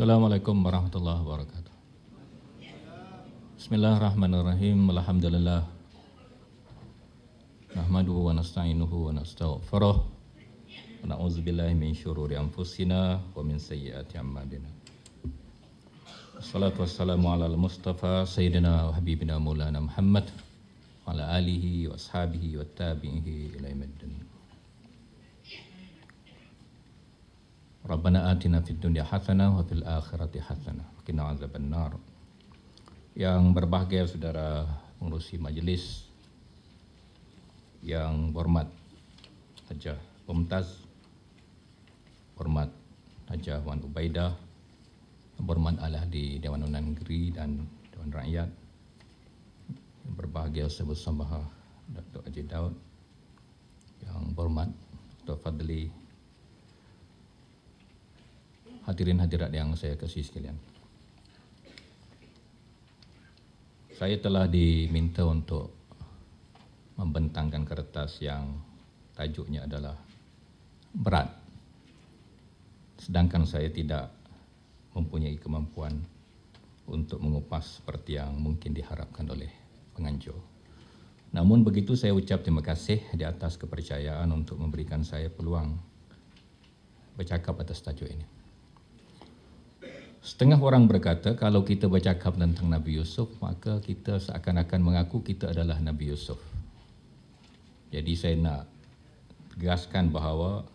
Assalamualaikum warahmatullahi wabarakatuh. Bismillahirrahmanirrahim. Alhamdulillah. Nahmaduhu wa nasta'inuhu wa nastaghfiruh. Wa na'udzu billahi min syururi anfusina wa min sayyiati a'malina. Wassalatu wassalamu ala al-mustafa sayyidina wa habibina maulana Muhammad wa ala alihi wa ashabihi wa tabi'ihi ila yaumid din. ربنا آتنا في الدنيا حسنة وفي الآخرة حسنة وقنا عذاب النار yang berbahagia saudara pengurusi majlis yang hormat Haja Pemtaz hormat Haja Wan Ubaidah hormat Allah di Dewan Undang Negeri dan Dewan Rakyat yang berbahagia sebesar Bahar Dr. Haji Daud yang hormat Dr. Fadli hadirin hadirat yang saya kasih sekalian. Saya telah diminta untuk membentangkan kertas yang tajuknya adalah berat. Sedangkan saya tidak mempunyai kemampuan untuk mengupas seperti yang mungkin diharapkan oleh penganjur. Namun begitu saya ucap terima kasih di atas kepercayaan untuk memberikan saya peluang bercakap atas tajuk ini. Setengah orang berkata kalau kita bercakap tentang Nabi Yusuf maka kita seakan-akan mengaku kita adalah Nabi Yusuf. Jadi saya nak tegaskan bahawa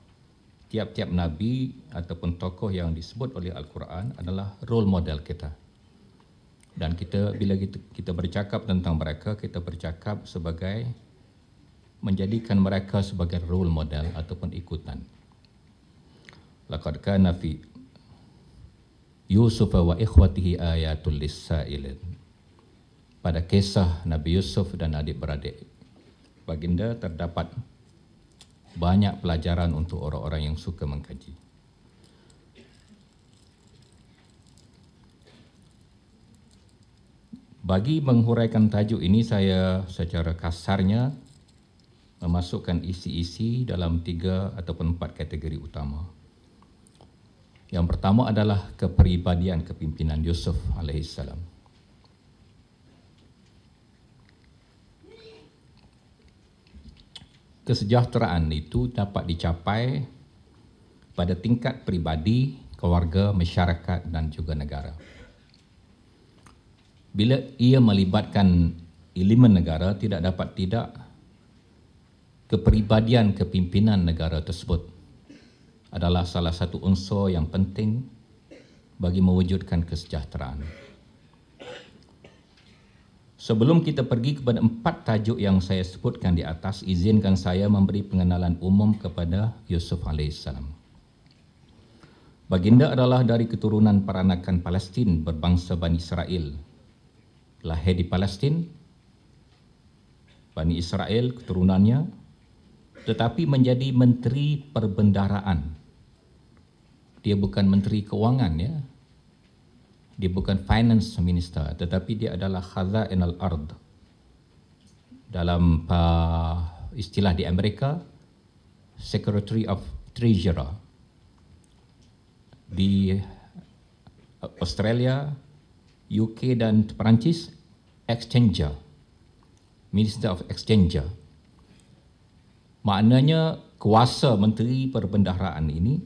tiap-tiap Nabi ataupun tokoh yang disebut oleh Al-Quran adalah role model kita. Dan kita bila kita, kita bercakap tentang mereka, kita bercakap sebagai menjadikan mereka sebagai role model ataupun ikutan. Lakad nabi. Yusuf wa ikhwatihi ayatul lisailin. Pada kisah Nabi Yusuf dan adik-beradik. Baginda terdapat banyak pelajaran untuk orang-orang yang suka mengkaji. Bagi menghuraikan tajuk ini saya secara kasarnya memasukkan isi-isi dalam tiga ataupun empat kategori utama. Yang pertama adalah kepribadian kepimpinan Yusuf alaihissalam. Kesejahteraan itu dapat dicapai pada tingkat peribadi, keluarga, masyarakat dan juga negara. Bila ia melibatkan elemen negara, tidak dapat tidak kepribadian kepimpinan negara tersebut adalah salah satu unsur yang penting bagi mewujudkan kesejahteraan. Sebelum kita pergi kepada empat tajuk yang saya sebutkan di atas, izinkan saya memberi pengenalan umum kepada Yusuf alaihissalam. Baginda adalah dari keturunan peranakan Palestin berbangsa Bani Israel. Lahir di Palestin, Bani Israel keturunannya, tetapi menjadi menteri perbendaraan dia bukan menteri Keuangan ya. Dia bukan finance minister tetapi dia adalah khazainal ard. Dalam uh, istilah di Amerika Secretary of Treasurer. Di uh, Australia, UK dan Perancis exchanger. Minister of Exchanger. Maknanya kuasa menteri perbendaharaan ini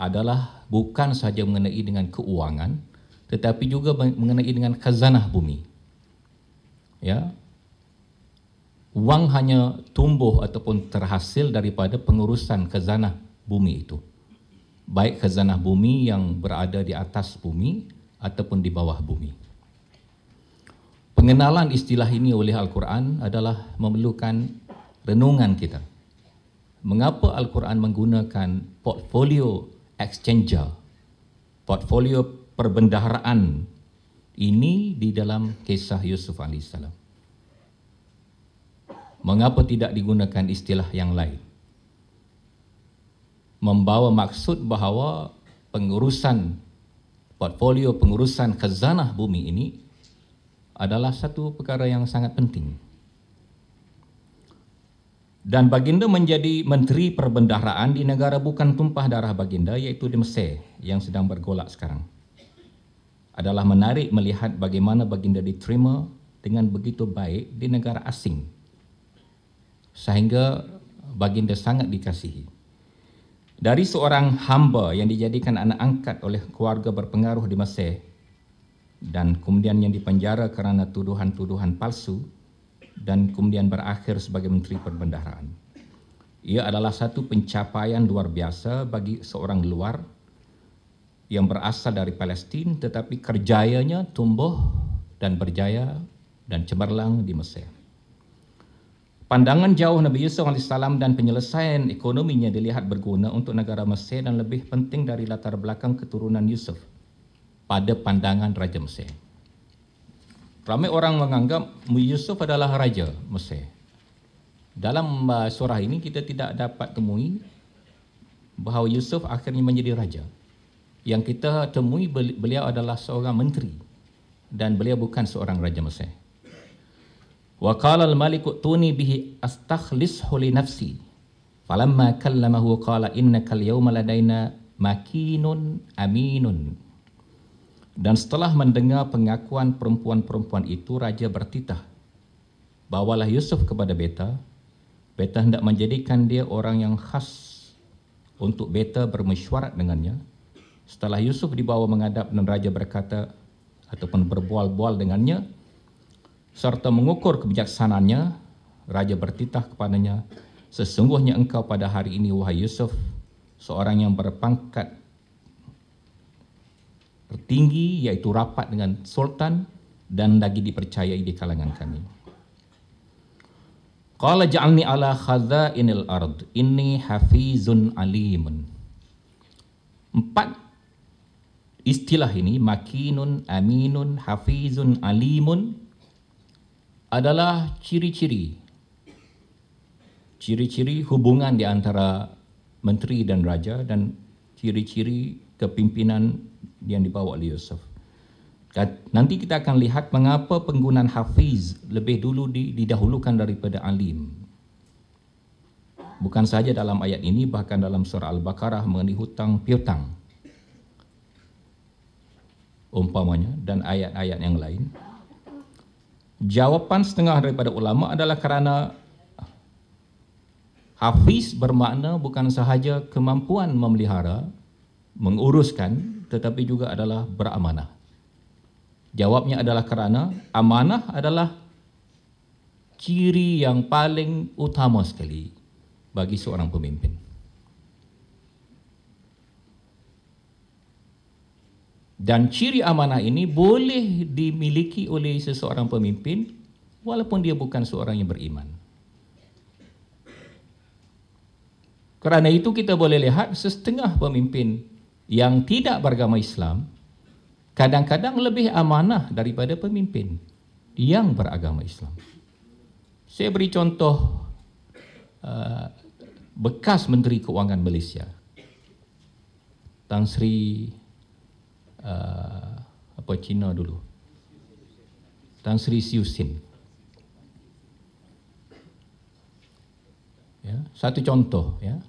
adalah bukan sahaja mengenai dengan keuangan tetapi juga mengenai dengan khazanah bumi. Ya. Wang hanya tumbuh ataupun terhasil daripada pengurusan khazanah bumi itu. Baik khazanah bumi yang berada di atas bumi ataupun di bawah bumi. Pengenalan istilah ini oleh Al-Quran adalah memerlukan renungan kita. Mengapa Al-Quran menggunakan portfolio exchanger, portfolio perbendaharaan ini di dalam kisah Yusuf AS. Mengapa tidak digunakan istilah yang lain? Membawa maksud bahawa pengurusan portfolio pengurusan khazanah bumi ini adalah satu perkara yang sangat penting dan baginda menjadi menteri perbendaharaan di negara bukan tumpah darah baginda iaitu di Mesir yang sedang bergolak sekarang adalah menarik melihat bagaimana baginda diterima dengan begitu baik di negara asing sehingga baginda sangat dikasihi dari seorang hamba yang dijadikan anak angkat oleh keluarga berpengaruh di Mesir dan kemudian yang dipenjara kerana tuduhan-tuduhan palsu dan kemudian berakhir sebagai Menteri Perbendaharaan. Ia adalah satu pencapaian luar biasa bagi seorang luar yang berasal dari Palestin tetapi kerjayanya tumbuh dan berjaya dan cemerlang di Mesir. Pandangan jauh Nabi Yusuf AS dan penyelesaian ekonominya dilihat berguna untuk negara Mesir dan lebih penting dari latar belakang keturunan Yusuf pada pandangan Raja Mesir. Ramai orang menganggap Yusuf adalah raja Mesir. Dalam uh, surah ini kita tidak dapat temui bahawa Yusuf akhirnya menjadi raja. Yang kita temui beliau adalah seorang menteri dan beliau bukan seorang raja Mesir. Wa qala al-malik tuni bihi astakhlisu li nafsi. Falamma kallamahu qala innaka al-yawma ladaina makinun aminun. Dan setelah mendengar pengakuan perempuan-perempuan itu, Raja bertitah. Bawalah Yusuf kepada Beta. Beta hendak menjadikan dia orang yang khas untuk Beta bermesyuarat dengannya. Setelah Yusuf dibawa menghadap dan Raja berkata ataupun berbual-bual dengannya serta mengukur kebijaksanaannya, Raja bertitah kepadanya, Sesungguhnya engkau pada hari ini, wahai Yusuf, seorang yang berpangkat tertinggi iaitu rapat dengan Sultan dan lagi dipercayai di kalangan kami. Qala ja'alni ala khazainil ard inni hafizun alimun. Empat istilah ini makinun, aminun, hafizun, alimun adalah ciri-ciri ciri-ciri hubungan di antara menteri dan raja dan ciri-ciri kepimpinan yang dibawa oleh Yusuf. Nanti kita akan lihat mengapa penggunaan Hafiz lebih dulu didahulukan daripada Alim. Bukan saja dalam ayat ini, bahkan dalam surah Al-Baqarah mengenai hutang piutang. Umpamanya, dan ayat-ayat yang lain. Jawapan setengah daripada ulama adalah kerana Hafiz bermakna bukan sahaja kemampuan memelihara, menguruskan, tetapi juga adalah beramanah. Jawabnya adalah kerana amanah adalah ciri yang paling utama sekali bagi seorang pemimpin. Dan ciri amanah ini boleh dimiliki oleh seseorang pemimpin walaupun dia bukan seorang yang beriman. Kerana itu kita boleh lihat setengah pemimpin yang tidak beragama Islam kadang-kadang lebih amanah daripada pemimpin yang beragama Islam. Saya beri contoh uh, bekas Menteri Keuangan Malaysia Tan Sri uh, apa Cina dulu Tan Sri Siu Sin ya, satu contoh ya,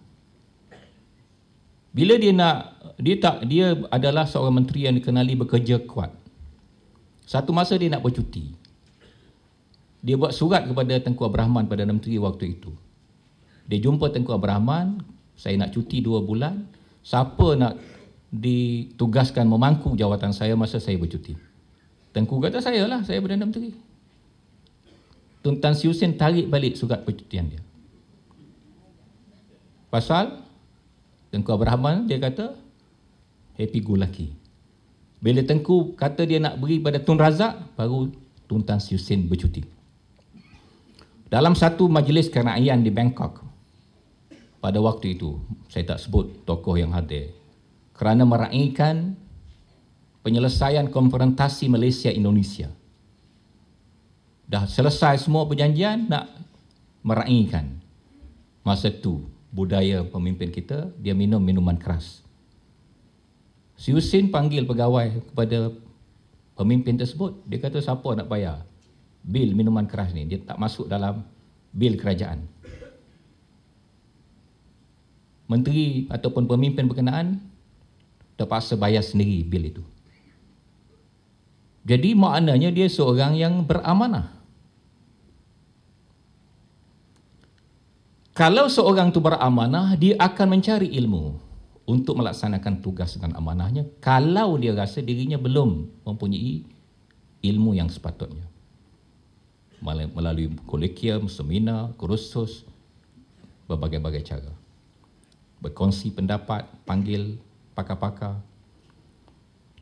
bila dia nak dia tak dia adalah seorang menteri yang dikenali bekerja kuat. Satu masa dia nak bercuti. Dia buat surat kepada Tengku Abrahman pada menteri waktu itu. Dia jumpa Tengku Abrahman, saya nak cuti dua bulan. Siapa nak ditugaskan memangku jawatan saya masa saya bercuti? Tengku kata saya lah, saya Perdana Menteri. Tuan Tan Siusin tarik balik surat percutian dia. Pasal Tengku Abrahman dia kata happy go lucky. Bila Tengku kata dia nak beri pada Tun Razak baru Tun Tan Siusin bercuti. Dalam satu majlis kerajaan di Bangkok pada waktu itu saya tak sebut tokoh yang hadir kerana meraihkan penyelesaian konfrontasi Malaysia Indonesia. Dah selesai semua perjanjian nak meraihkan masa tu budaya pemimpin kita, dia minum minuman keras. Si Husin panggil pegawai kepada pemimpin tersebut, dia kata siapa nak bayar bil minuman keras ni, dia tak masuk dalam bil kerajaan. Menteri ataupun pemimpin berkenaan terpaksa bayar sendiri bil itu. Jadi maknanya dia seorang yang beramanah. Kalau seorang itu beramanah, dia akan mencari ilmu untuk melaksanakan tugas dan amanahnya kalau dia rasa dirinya belum mempunyai ilmu yang sepatutnya. Melalui kolekium, seminar, kursus, berbagai-bagai cara. Berkongsi pendapat, panggil pakar-pakar.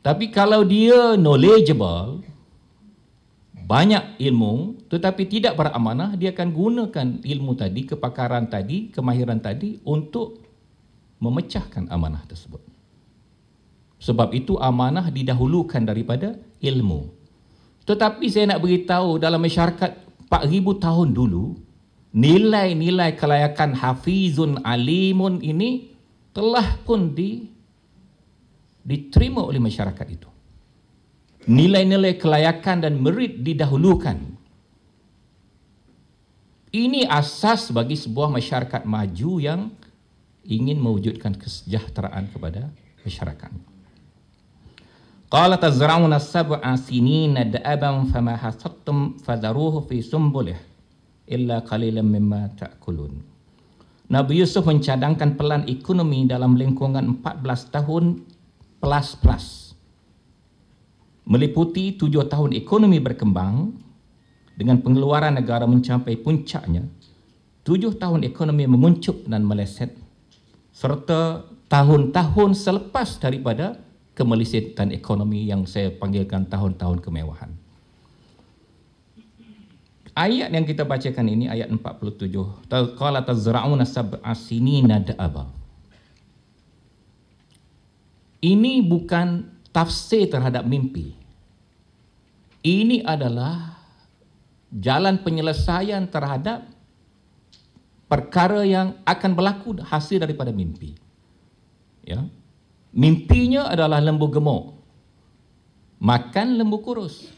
Tapi kalau dia knowledgeable, banyak ilmu tetapi tidak beramanah dia akan gunakan ilmu tadi kepakaran tadi kemahiran tadi untuk memecahkan amanah tersebut sebab itu amanah didahulukan daripada ilmu tetapi saya nak beritahu dalam masyarakat 4000 tahun dulu nilai-nilai kelayakan hafizun alimun ini telah pun di diterima oleh masyarakat itu nilai-nilai kelayakan dan merit didahulukan. Ini asas bagi sebuah masyarakat maju yang ingin mewujudkan kesejahteraan kepada masyarakat. Qala tazra'una sab'a sinina da'aban fama hasattum fadharuhu fi sumbulih illa qalilan mimma ta'kulun. Nabi Yusuf mencadangkan pelan ekonomi dalam lingkungan 14 tahun plus-plus. plus plus meliputi tujuh tahun ekonomi berkembang dengan pengeluaran negara mencapai puncaknya, tujuh tahun ekonomi menguncup dan meleset serta tahun-tahun selepas daripada kemelisitan ekonomi yang saya panggilkan tahun-tahun kemewahan. Ayat yang kita bacakan ini ayat 47. Taqala tazra'una sab'a sinina da'aba. Ini bukan tafsir terhadap mimpi ini adalah jalan penyelesaian terhadap perkara yang akan berlaku hasil daripada mimpi. Ya. Mimpinya adalah lembu gemuk. Makan lembu kurus.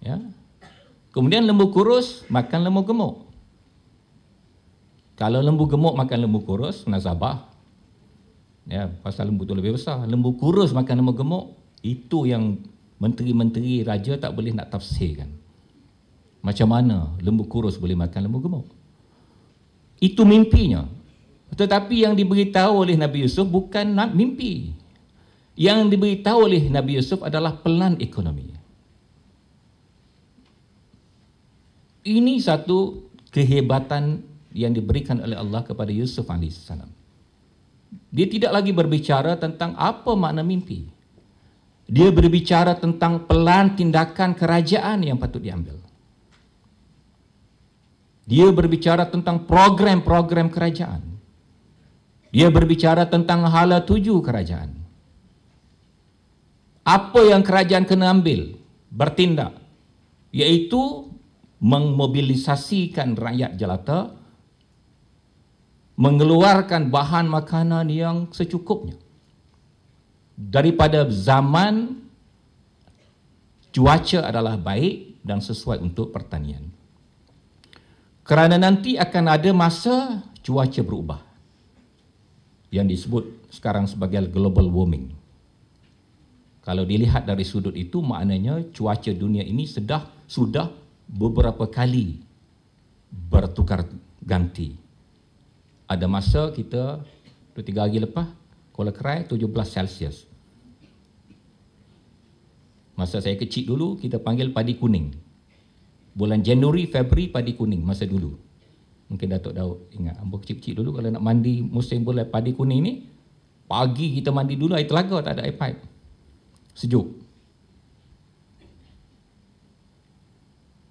Ya. Kemudian lembu kurus makan lembu gemuk. Kalau lembu gemuk makan lembu kurus, nasabah. Ya, pasal lembu tu lebih besar. Lembu kurus makan lembu gemuk, itu yang menteri-menteri raja tak boleh nak tafsirkan. Macam mana lembu kurus boleh makan lembu gemuk? Itu mimpinya. Tetapi yang diberitahu oleh Nabi Yusuf bukan nak mimpi. Yang diberitahu oleh Nabi Yusuf adalah pelan ekonomi. Ini satu kehebatan yang diberikan oleh Allah kepada Yusuf AS. Dia tidak lagi berbicara tentang apa makna mimpi. Dia berbicara tentang pelan tindakan kerajaan yang patut diambil. Dia berbicara tentang program-program kerajaan. Dia berbicara tentang hala tuju kerajaan. Apa yang kerajaan kena ambil, bertindak, iaitu memobilisasikan rakyat jelata, mengeluarkan bahan makanan yang secukupnya daripada zaman cuaca adalah baik dan sesuai untuk pertanian. Kerana nanti akan ada masa cuaca berubah yang disebut sekarang sebagai global warming. Kalau dilihat dari sudut itu maknanya cuaca dunia ini sudah sudah beberapa kali bertukar ganti. Ada masa kita 2-3 hari lepas Kuala Kerai 17 Celsius. Masa saya kecil dulu, kita panggil padi kuning. Bulan Januari, Februari, padi kuning masa dulu. Mungkin Datuk Daud ingat. Ambo kecil-kecil dulu kalau nak mandi musim bulan padi kuning ni, pagi kita mandi dulu air telaga, tak ada air pipe. Sejuk.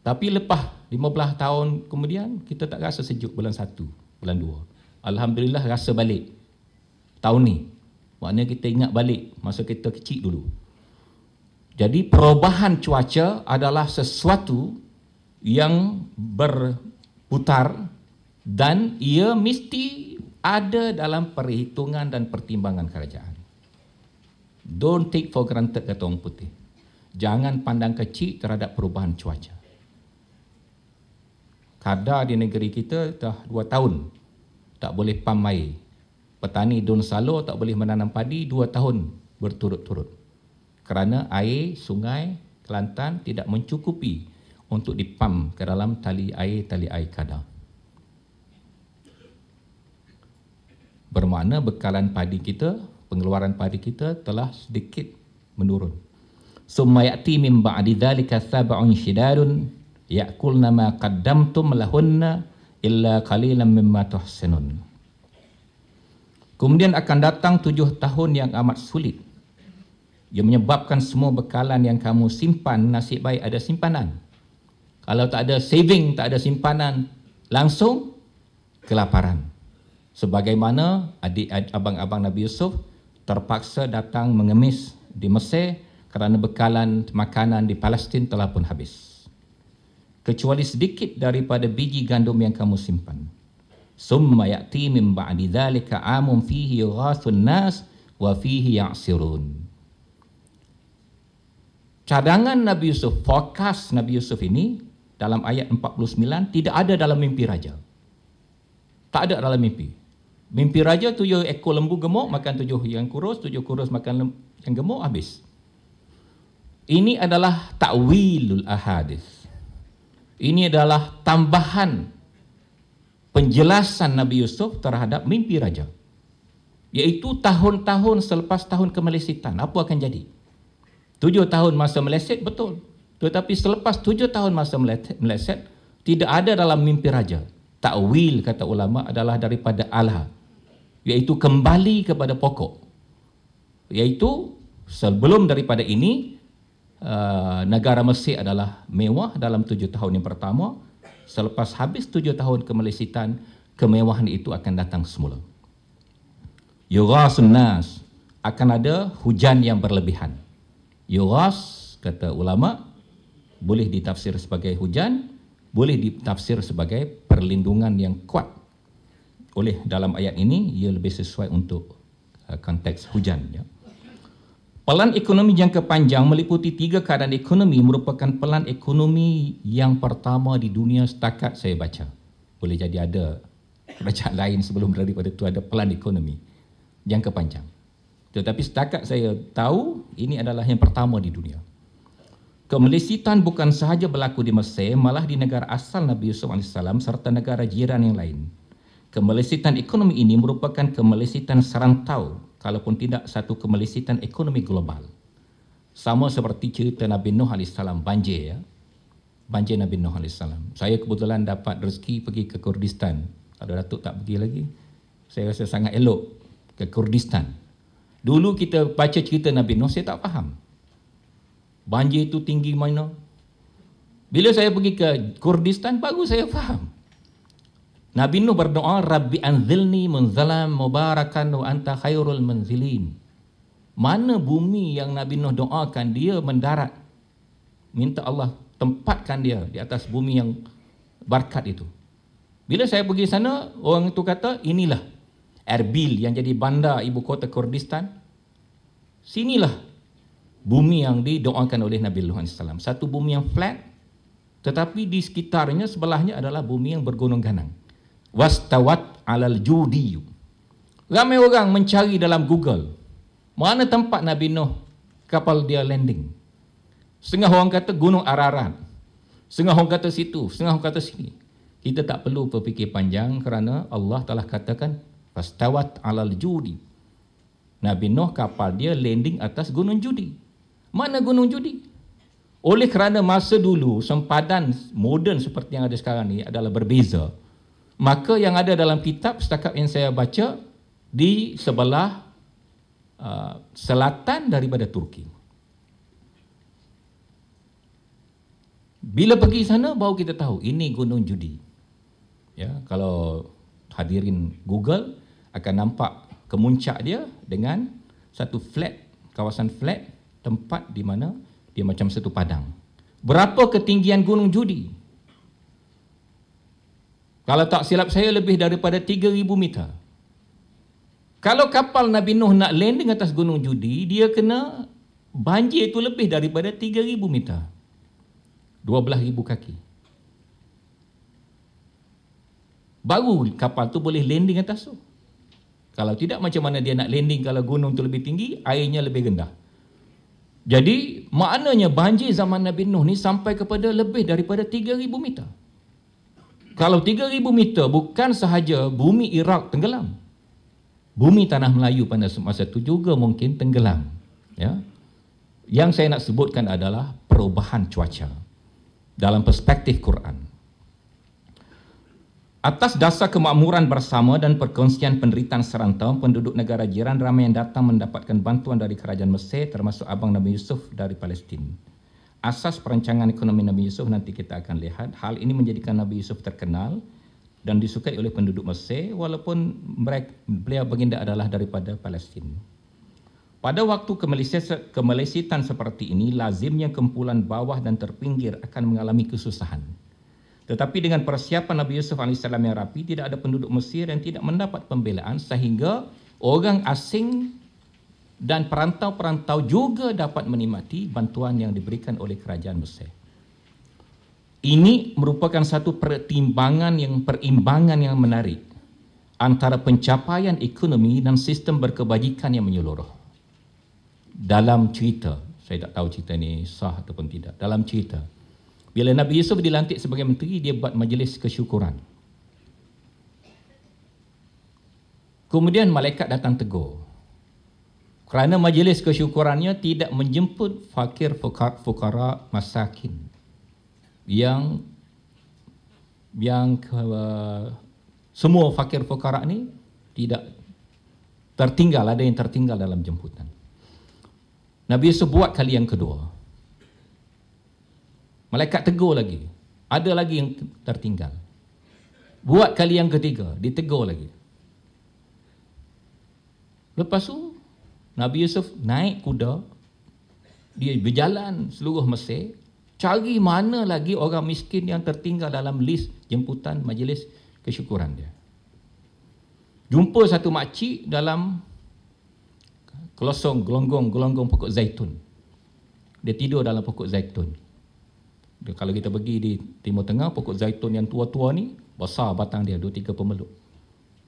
Tapi lepas 15 tahun kemudian, kita tak rasa sejuk bulan 1, bulan 2. Alhamdulillah rasa balik tahun ni. Maknanya kita ingat balik masa kita kecil dulu. Jadi perubahan cuaca adalah sesuatu yang berputar dan ia mesti ada dalam perhitungan dan pertimbangan kerajaan. Don't take for granted kata orang putih. Jangan pandang kecil terhadap perubahan cuaca. Kadar di negeri kita dah dua tahun tak boleh pamai. Petani don salo tak boleh menanam padi dua tahun berturut-turut kerana air sungai Kelantan tidak mencukupi untuk dipam ke dalam tali air tali air kadar. Bermakna bekalan padi kita, pengeluaran padi kita telah sedikit menurun. Summa ya'ti min ba'di dhalika sab'un shidadun ya'kul nama qaddamtum lahunna illa qalilan mimma tuhsinun. Kemudian akan datang tujuh tahun yang amat sulit ia menyebabkan semua bekalan yang kamu simpan nasib baik ada simpanan. Kalau tak ada saving, tak ada simpanan, langsung kelaparan. Sebagaimana adik abang-abang Nabi Yusuf terpaksa datang mengemis di Mesir kerana bekalan makanan di Palestin telah pun habis. Kecuali sedikit daripada biji gandum yang kamu simpan. Summa ya'ti min ba'di dhalika amun fihi ghasun nas wa fihi ya'sirun cadangan Nabi Yusuf, fokus Nabi Yusuf ini dalam ayat 49 tidak ada dalam mimpi raja. Tak ada dalam mimpi. Mimpi raja tujuh ekor lembu gemuk makan tujuh yang kurus, tujuh kurus makan yang gemuk habis. Ini adalah ta'wilul ahadis. Ini adalah tambahan penjelasan Nabi Yusuf terhadap mimpi raja. Yaitu tahun-tahun selepas tahun kemelisitan. Apa akan jadi? Tujuh tahun masa meleset betul. Tetapi selepas tujuh tahun masa meleset, tidak ada dalam mimpi raja. Ta'wil kata ulama adalah daripada Allah. Iaitu kembali kepada pokok. Iaitu sebelum daripada ini, uh, negara Mesir adalah mewah dalam tujuh tahun yang pertama. Selepas habis tujuh tahun kemelesitan, kemewahan itu akan datang semula. Yurah sunnas akan ada hujan yang berlebihan. Yughas kata ulama boleh ditafsir sebagai hujan, boleh ditafsir sebagai perlindungan yang kuat. Oleh dalam ayat ini ia lebih sesuai untuk uh, konteks hujan ya. Pelan ekonomi jangka panjang meliputi tiga keadaan ekonomi merupakan pelan ekonomi yang pertama di dunia setakat saya baca. Boleh jadi ada bacaan lain sebelum daripada itu ada pelan ekonomi jangka panjang. Tetapi setakat saya tahu, ini adalah yang pertama di dunia. Kemelisitan bukan sahaja berlaku di Mesir, malah di negara asal Nabi Yusuf AS serta negara jiran yang lain. Kemelisitan ekonomi ini merupakan kemelisitan serantau, kalaupun tidak satu kemelisitan ekonomi global. Sama seperti cerita Nabi Nuh AS banjir ya. Banjir Nabi Nuh AS. Saya kebetulan dapat rezeki pergi ke Kurdistan. Kalau Datuk tak pergi lagi, saya rasa sangat elok ke Kurdistan. Dulu kita baca cerita Nabi Nuh, saya tak faham. Banjir itu tinggi mana? Bila saya pergi ke Kurdistan, baru saya faham. Nabi Nuh berdoa, Rabbi anzilni menzalam mubarakan wa anta khairul manzilin. Mana bumi yang Nabi Nuh doakan dia mendarat. Minta Allah tempatkan dia di atas bumi yang barkat itu. Bila saya pergi sana, orang itu kata, inilah Erbil yang jadi bandar ibu kota Kurdistan. Sinilah bumi yang didoakan oleh Nabi Muhammad SAW. Satu bumi yang flat tetapi di sekitarnya sebelahnya adalah bumi yang bergunung ganang. Was tawat alal judiyum. Ramai orang mencari dalam Google mana tempat Nabi Nuh kapal dia landing. Setengah orang kata Gunung Ararat. Setengah orang kata situ, setengah orang kata sini. Kita tak perlu berfikir panjang kerana Allah telah katakan Fastawat alal judi. Nabi Nuh kapal dia landing atas gunung judi. Mana gunung judi? Oleh kerana masa dulu sempadan moden seperti yang ada sekarang ni adalah berbeza. Maka yang ada dalam kitab setakat yang saya baca di sebelah uh, selatan daripada Turki. Bila pergi sana baru kita tahu ini gunung judi. Ya, kalau hadirin Google akan nampak kemuncak dia dengan satu flat, kawasan flat tempat di mana dia macam satu padang. Berapa ketinggian Gunung Judi? Kalau tak silap saya lebih daripada 3000 meter. Kalau kapal Nabi Nuh nak landing atas Gunung Judi, dia kena banjir itu lebih daripada 3000 meter. 12000 kaki. Baru kapal tu boleh landing atas tu. So. Kalau tidak macam mana dia nak landing kalau gunung tu lebih tinggi, airnya lebih rendah. Jadi maknanya banjir zaman Nabi Nuh ni sampai kepada lebih daripada 3000 meter. Kalau 3000 meter bukan sahaja bumi Iraq tenggelam. Bumi tanah Melayu pada masa itu juga mungkin tenggelam. Ya. Yang saya nak sebutkan adalah perubahan cuaca dalam perspektif Quran. Atas dasar kemakmuran bersama dan perkongsian penderitaan serantau, penduduk negara jiran ramai yang datang mendapatkan bantuan dari kerajaan Mesir termasuk Abang Nabi Yusuf dari Palestin. Asas perancangan ekonomi Nabi Yusuf nanti kita akan lihat. Hal ini menjadikan Nabi Yusuf terkenal dan disukai oleh penduduk Mesir walaupun mereka, beliau baginda adalah daripada Palestin. Pada waktu kemelesitan seperti ini, lazimnya kumpulan bawah dan terpinggir akan mengalami kesusahan. Tetapi dengan persiapan Nabi Yusuf AS yang rapi, tidak ada penduduk Mesir yang tidak mendapat pembelaan sehingga orang asing dan perantau-perantau juga dapat menikmati bantuan yang diberikan oleh kerajaan Mesir. Ini merupakan satu pertimbangan yang perimbangan yang menarik antara pencapaian ekonomi dan sistem berkebajikan yang menyeluruh. Dalam cerita, saya tak tahu cerita ini sah ataupun tidak, dalam cerita, bila Nabi Yusuf dilantik sebagai menteri, dia buat majlis kesyukuran. Kemudian malaikat datang tegur. Kerana majlis kesyukurannya tidak menjemput fakir fukara masakin yang yang uh, semua fakir fukara ni tidak tertinggal ada yang tertinggal dalam jemputan. Nabi Yusuf buat kali yang kedua. Malaikat tegur lagi. Ada lagi yang tertinggal. Buat kali yang ketiga, ditegur lagi. Lepas tu, Nabi Yusuf naik kuda, dia berjalan seluruh Mesir, cari mana lagi orang miskin yang tertinggal dalam list jemputan majlis kesyukuran dia. Jumpa satu makcik dalam kelosong, gelonggong, gelonggong pokok zaitun. Dia tidur dalam pokok zaitun kalau kita pergi di timur tengah pokok zaitun yang tua-tua ni besar batang dia dua tiga pemeluk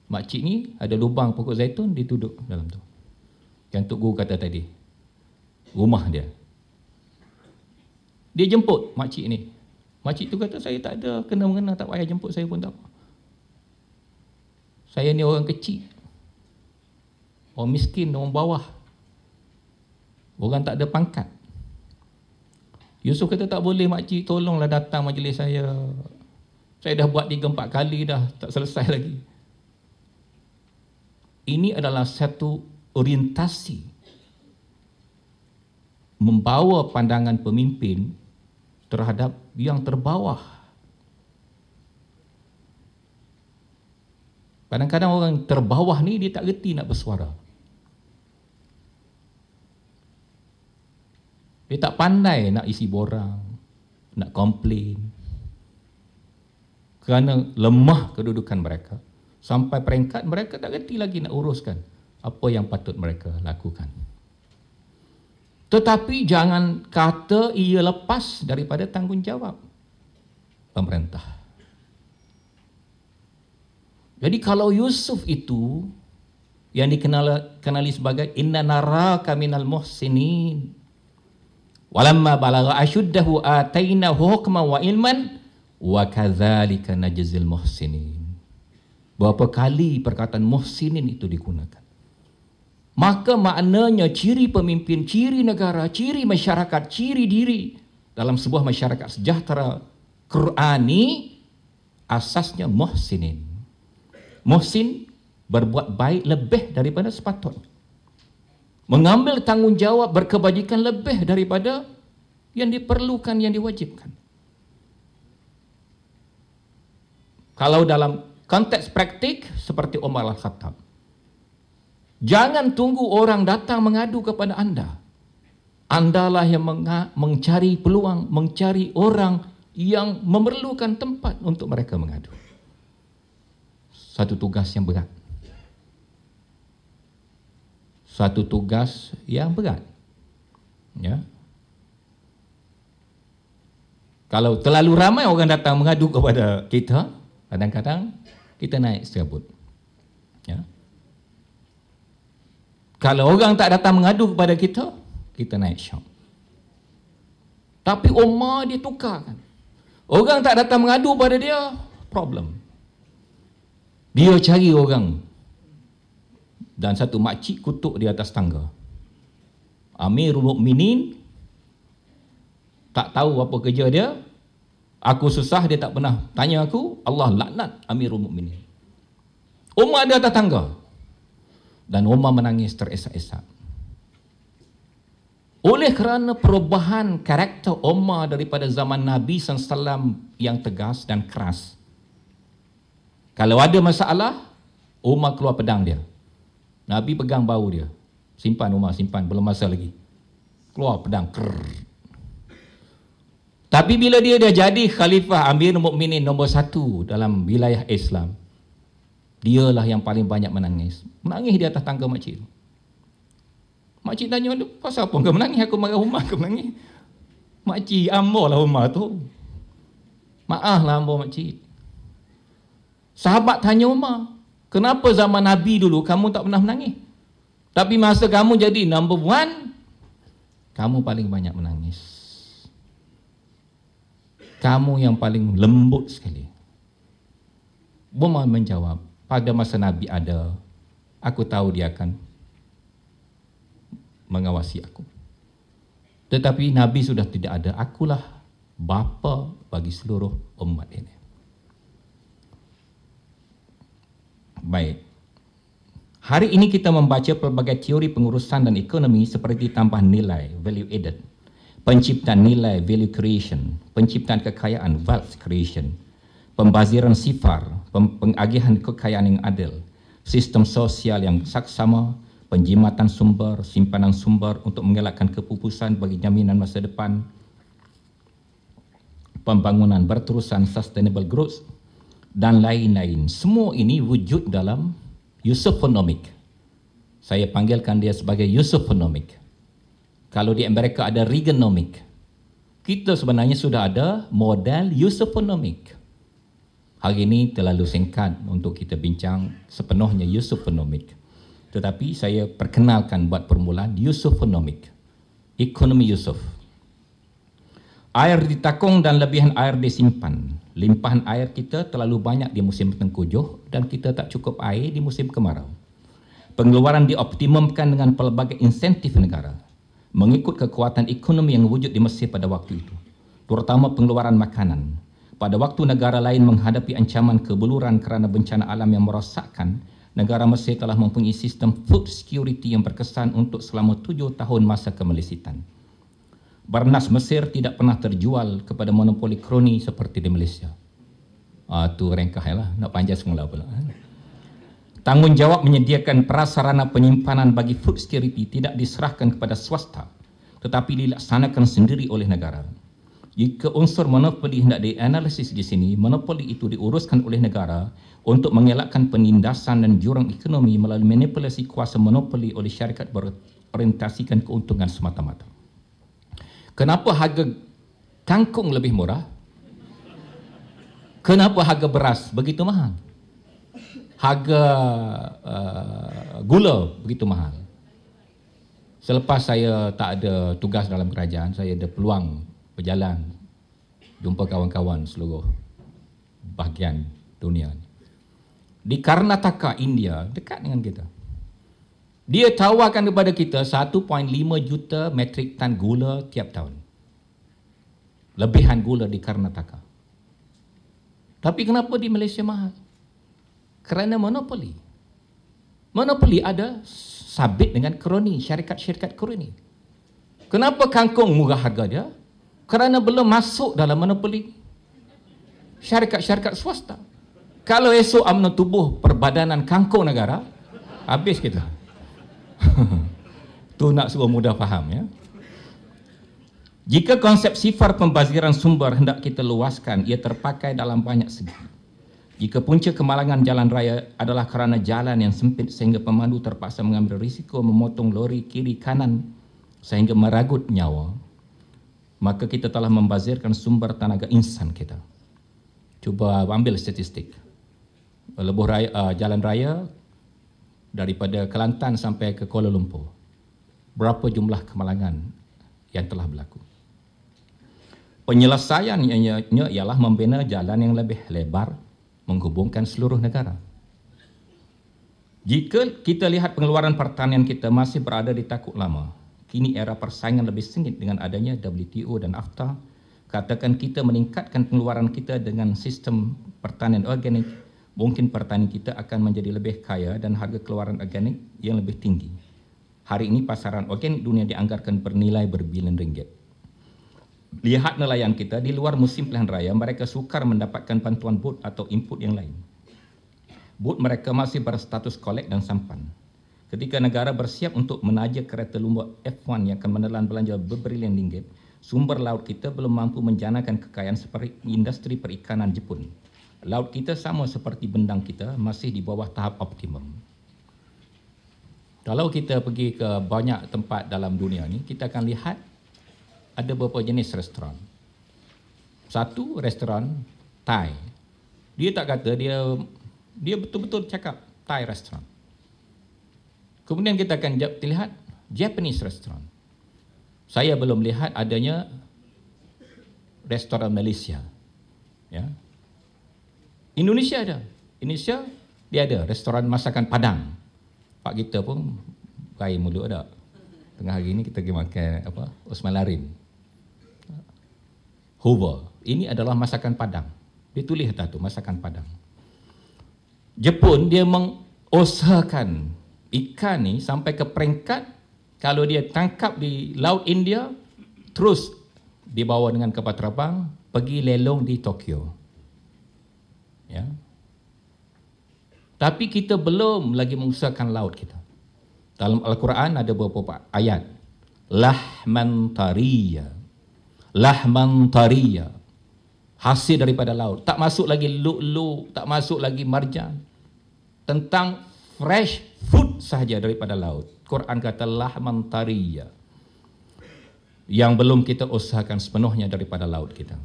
makcik ni ada lubang pokok zaitun dia duduk dalam tu yang tok guru kata tadi rumah dia dia jemput makcik ni makcik tu kata saya tak ada kena mengena tak payah jemput saya pun tak apa saya ni orang kecil orang miskin orang bawah orang tak ada pangkat Yusuf kata tak boleh makcik tolonglah datang majlis saya saya dah buat 3 4 kali dah tak selesai lagi ini adalah satu orientasi membawa pandangan pemimpin terhadap yang terbawah kadang-kadang orang terbawah ni dia tak reti nak bersuara Dia tak pandai nak isi borang, nak komplain. Kerana lemah kedudukan mereka. Sampai peringkat mereka tak reti lagi nak uruskan apa yang patut mereka lakukan. Tetapi jangan kata ia lepas daripada tanggungjawab pemerintah. Jadi kalau Yusuf itu yang dikenali sebagai inna naraka minal muhsinin Walamma balagha asyuddahu atainahu hukman wa ilman wa kadzalika najzil muhsinin. Berapa kali perkataan muhsinin itu digunakan? Maka maknanya ciri pemimpin, ciri negara, ciri masyarakat, ciri diri dalam sebuah masyarakat sejahtera Qurani asasnya muhsinin. Muhsin berbuat baik lebih daripada sepatutnya mengambil tanggungjawab berkebajikan lebih daripada yang diperlukan, yang diwajibkan. Kalau dalam konteks praktik seperti Omar Al-Khattab, jangan tunggu orang datang mengadu kepada anda. Andalah yang mencari peluang, mencari orang yang memerlukan tempat untuk mereka mengadu. Satu tugas yang berat. Satu tugas yang berat. Ya. Kalau terlalu ramai orang datang mengadu kepada kita, kadang-kadang kita naik serabut. Ya. Kalau orang tak datang mengadu kepada kita, kita naik syok. Tapi Umar dia tukarkan. Orang tak datang mengadu kepada dia, problem. Dia cari orang dan satu makcik kutuk di atas tangga. Amirul Mukminin tak tahu apa kerja dia. Aku susah dia tak pernah tanya aku. Allah laknat Amirul Mukminin. Umar di atas tangga. Dan Umar menangis teresak-esak. Oleh kerana perubahan karakter Umar daripada zaman Nabi SAW yang tegas dan keras. Kalau ada masalah, Umar keluar pedang dia. Nabi pegang bau dia. Simpan rumah, simpan. Belum masa lagi. Keluar pedang. Krrr. Tapi bila dia dah jadi khalifah Amir Mukminin nombor satu dalam wilayah Islam, dialah yang paling banyak menangis. Menangis di atas tangga makcik tu. Makcik tanya, pasal apa kau menangis? Aku marah rumah kau menangis. Makcik, lah rumah tu. Maaflah ambar makcik. Sahabat tanya rumah, Kenapa zaman Nabi dulu kamu tak pernah menangis? Tapi masa kamu jadi number one, kamu paling banyak menangis. Kamu yang paling lembut sekali. Buma menjawab, pada masa Nabi ada, aku tahu dia akan mengawasi aku. Tetapi Nabi sudah tidak ada, akulah bapa bagi seluruh umat ini. Baik. Hari ini kita membaca pelbagai teori pengurusan dan ekonomi seperti tambah nilai, value added, penciptaan nilai, value creation, penciptaan kekayaan, wealth creation, pembaziran sifar, pengagihan kekayaan yang adil, sistem sosial yang saksama, penjimatan sumber, simpanan sumber untuk mengelakkan kepupusan bagi jaminan masa depan, pembangunan berterusan sustainable growth, dan lain-lain. Semua ini wujud dalam Yusufonomik. Saya panggilkan dia sebagai Yusufonomik. Kalau di Amerika ada Regonomik. Kita sebenarnya sudah ada model Yusufonomik. Phonomik. Hari ini terlalu singkat untuk kita bincang sepenuhnya Yusufonomik. Tetapi saya perkenalkan buat permulaan Yusuf Phonomik. Ekonomi Yusuf. Air ditakung dan lebihan air disimpan. Limpahan air kita terlalu banyak di musim tengkujuh dan kita tak cukup air di musim kemarau. Pengeluaran dioptimumkan dengan pelbagai insentif negara mengikut kekuatan ekonomi yang wujud di Mesir pada waktu itu, terutama pengeluaran makanan. Pada waktu negara lain menghadapi ancaman kebeluran kerana bencana alam yang merosakkan, negara Mesir telah mempunyai sistem food security yang berkesan untuk selama tujuh tahun masa kemelisitan. Barnas Mesir tidak pernah terjual kepada monopoli kroni seperti di Malaysia. Ah, tu rengkah ya lah, nak panjang semula pula. Tanggungjawab menyediakan prasarana penyimpanan bagi food security tidak diserahkan kepada swasta tetapi dilaksanakan sendiri oleh negara. Jika unsur monopoli hendak dianalisis di sini, monopoli itu diuruskan oleh negara untuk mengelakkan penindasan dan jurang ekonomi melalui manipulasi kuasa monopoli oleh syarikat berorientasikan keuntungan semata-mata. Kenapa harga kangkung lebih murah? Kenapa harga beras begitu mahal? Harga uh, gula begitu mahal? Selepas saya tak ada tugas dalam kerajaan, saya ada peluang berjalan jumpa kawan-kawan seluruh bahagian dunia. Di Karnataka, India, dekat dengan kita. Dia tawarkan kepada kita 1.5 juta metrik tan gula tiap tahun. Lebihan gula di Karnataka. Tapi kenapa di Malaysia mahal? Kerana monopoli. Monopoli ada sabit dengan kroni, syarikat-syarikat kroni. Kenapa kangkung murah harga dia? Kerana belum masuk dalam monopoli syarikat-syarikat swasta. Kalau esok UMNO tubuh perbadanan kangkung negara, habis kita. Gitu. tu nak suruh mudah faham ya. Jika konsep sifar pembaziran sumber hendak kita luaskan, ia terpakai dalam banyak segi. Jika punca kemalangan jalan raya adalah kerana jalan yang sempit sehingga pemandu terpaksa mengambil risiko memotong lori kiri kanan sehingga meragut nyawa, maka kita telah membazirkan sumber tenaga insan kita. Cuba ambil statistik. Lebuh raya, uh, jalan raya daripada Kelantan sampai ke Kuala Lumpur. Berapa jumlah kemalangan yang telah berlaku? Penyelesaiannya ialah membina jalan yang lebih lebar menghubungkan seluruh negara. Jika kita lihat pengeluaran pertanian kita masih berada di takut lama, kini era persaingan lebih sengit dengan adanya WTO dan AFTA, katakan kita meningkatkan pengeluaran kita dengan sistem pertanian organik mungkin pertanian kita akan menjadi lebih kaya dan harga keluaran organik yang lebih tinggi. Hari ini pasaran organik dunia dianggarkan bernilai berbilion ringgit. Lihat nelayan kita di luar musim pilihan raya, mereka sukar mendapatkan bantuan bot atau input yang lain. Bot mereka masih berstatus kolek dan sampan. Ketika negara bersiap untuk menaja kereta lumba F1 yang akan menelan belanja berbilion ringgit, sumber laut kita belum mampu menjanakan kekayaan seperti industri perikanan Jepun laut kita sama seperti bendang kita masih di bawah tahap optimum. Kalau kita pergi ke banyak tempat dalam dunia ni, kita akan lihat ada beberapa jenis restoran. Satu restoran Thai. Dia tak kata dia dia betul-betul cakap Thai restoran. Kemudian kita akan lihat Japanese restoran. Saya belum lihat adanya restoran Malaysia. Ya, Indonesia ada. Indonesia dia ada restoran masakan Padang. Pak kita pun gaya mulut ada. Tengah hari ini kita pergi makan apa? Osman Larin. Hoover. Ini adalah masakan Padang. Dia tulis atas tu masakan Padang. Jepun dia mengosahkan ikan ni sampai ke peringkat kalau dia tangkap di Laut India terus dibawa dengan kapal terbang pergi lelong di Tokyo ya. Tapi kita belum lagi mengusahakan laut kita. Dalam Al-Quran ada beberapa ayat. Lahman tariya. Lahman tariya. Hasil daripada laut. Tak masuk lagi lu-lu, tak masuk lagi marjan. Tentang fresh food sahaja daripada laut. Quran kata lahman tariya. Yang belum kita usahakan sepenuhnya daripada laut kita.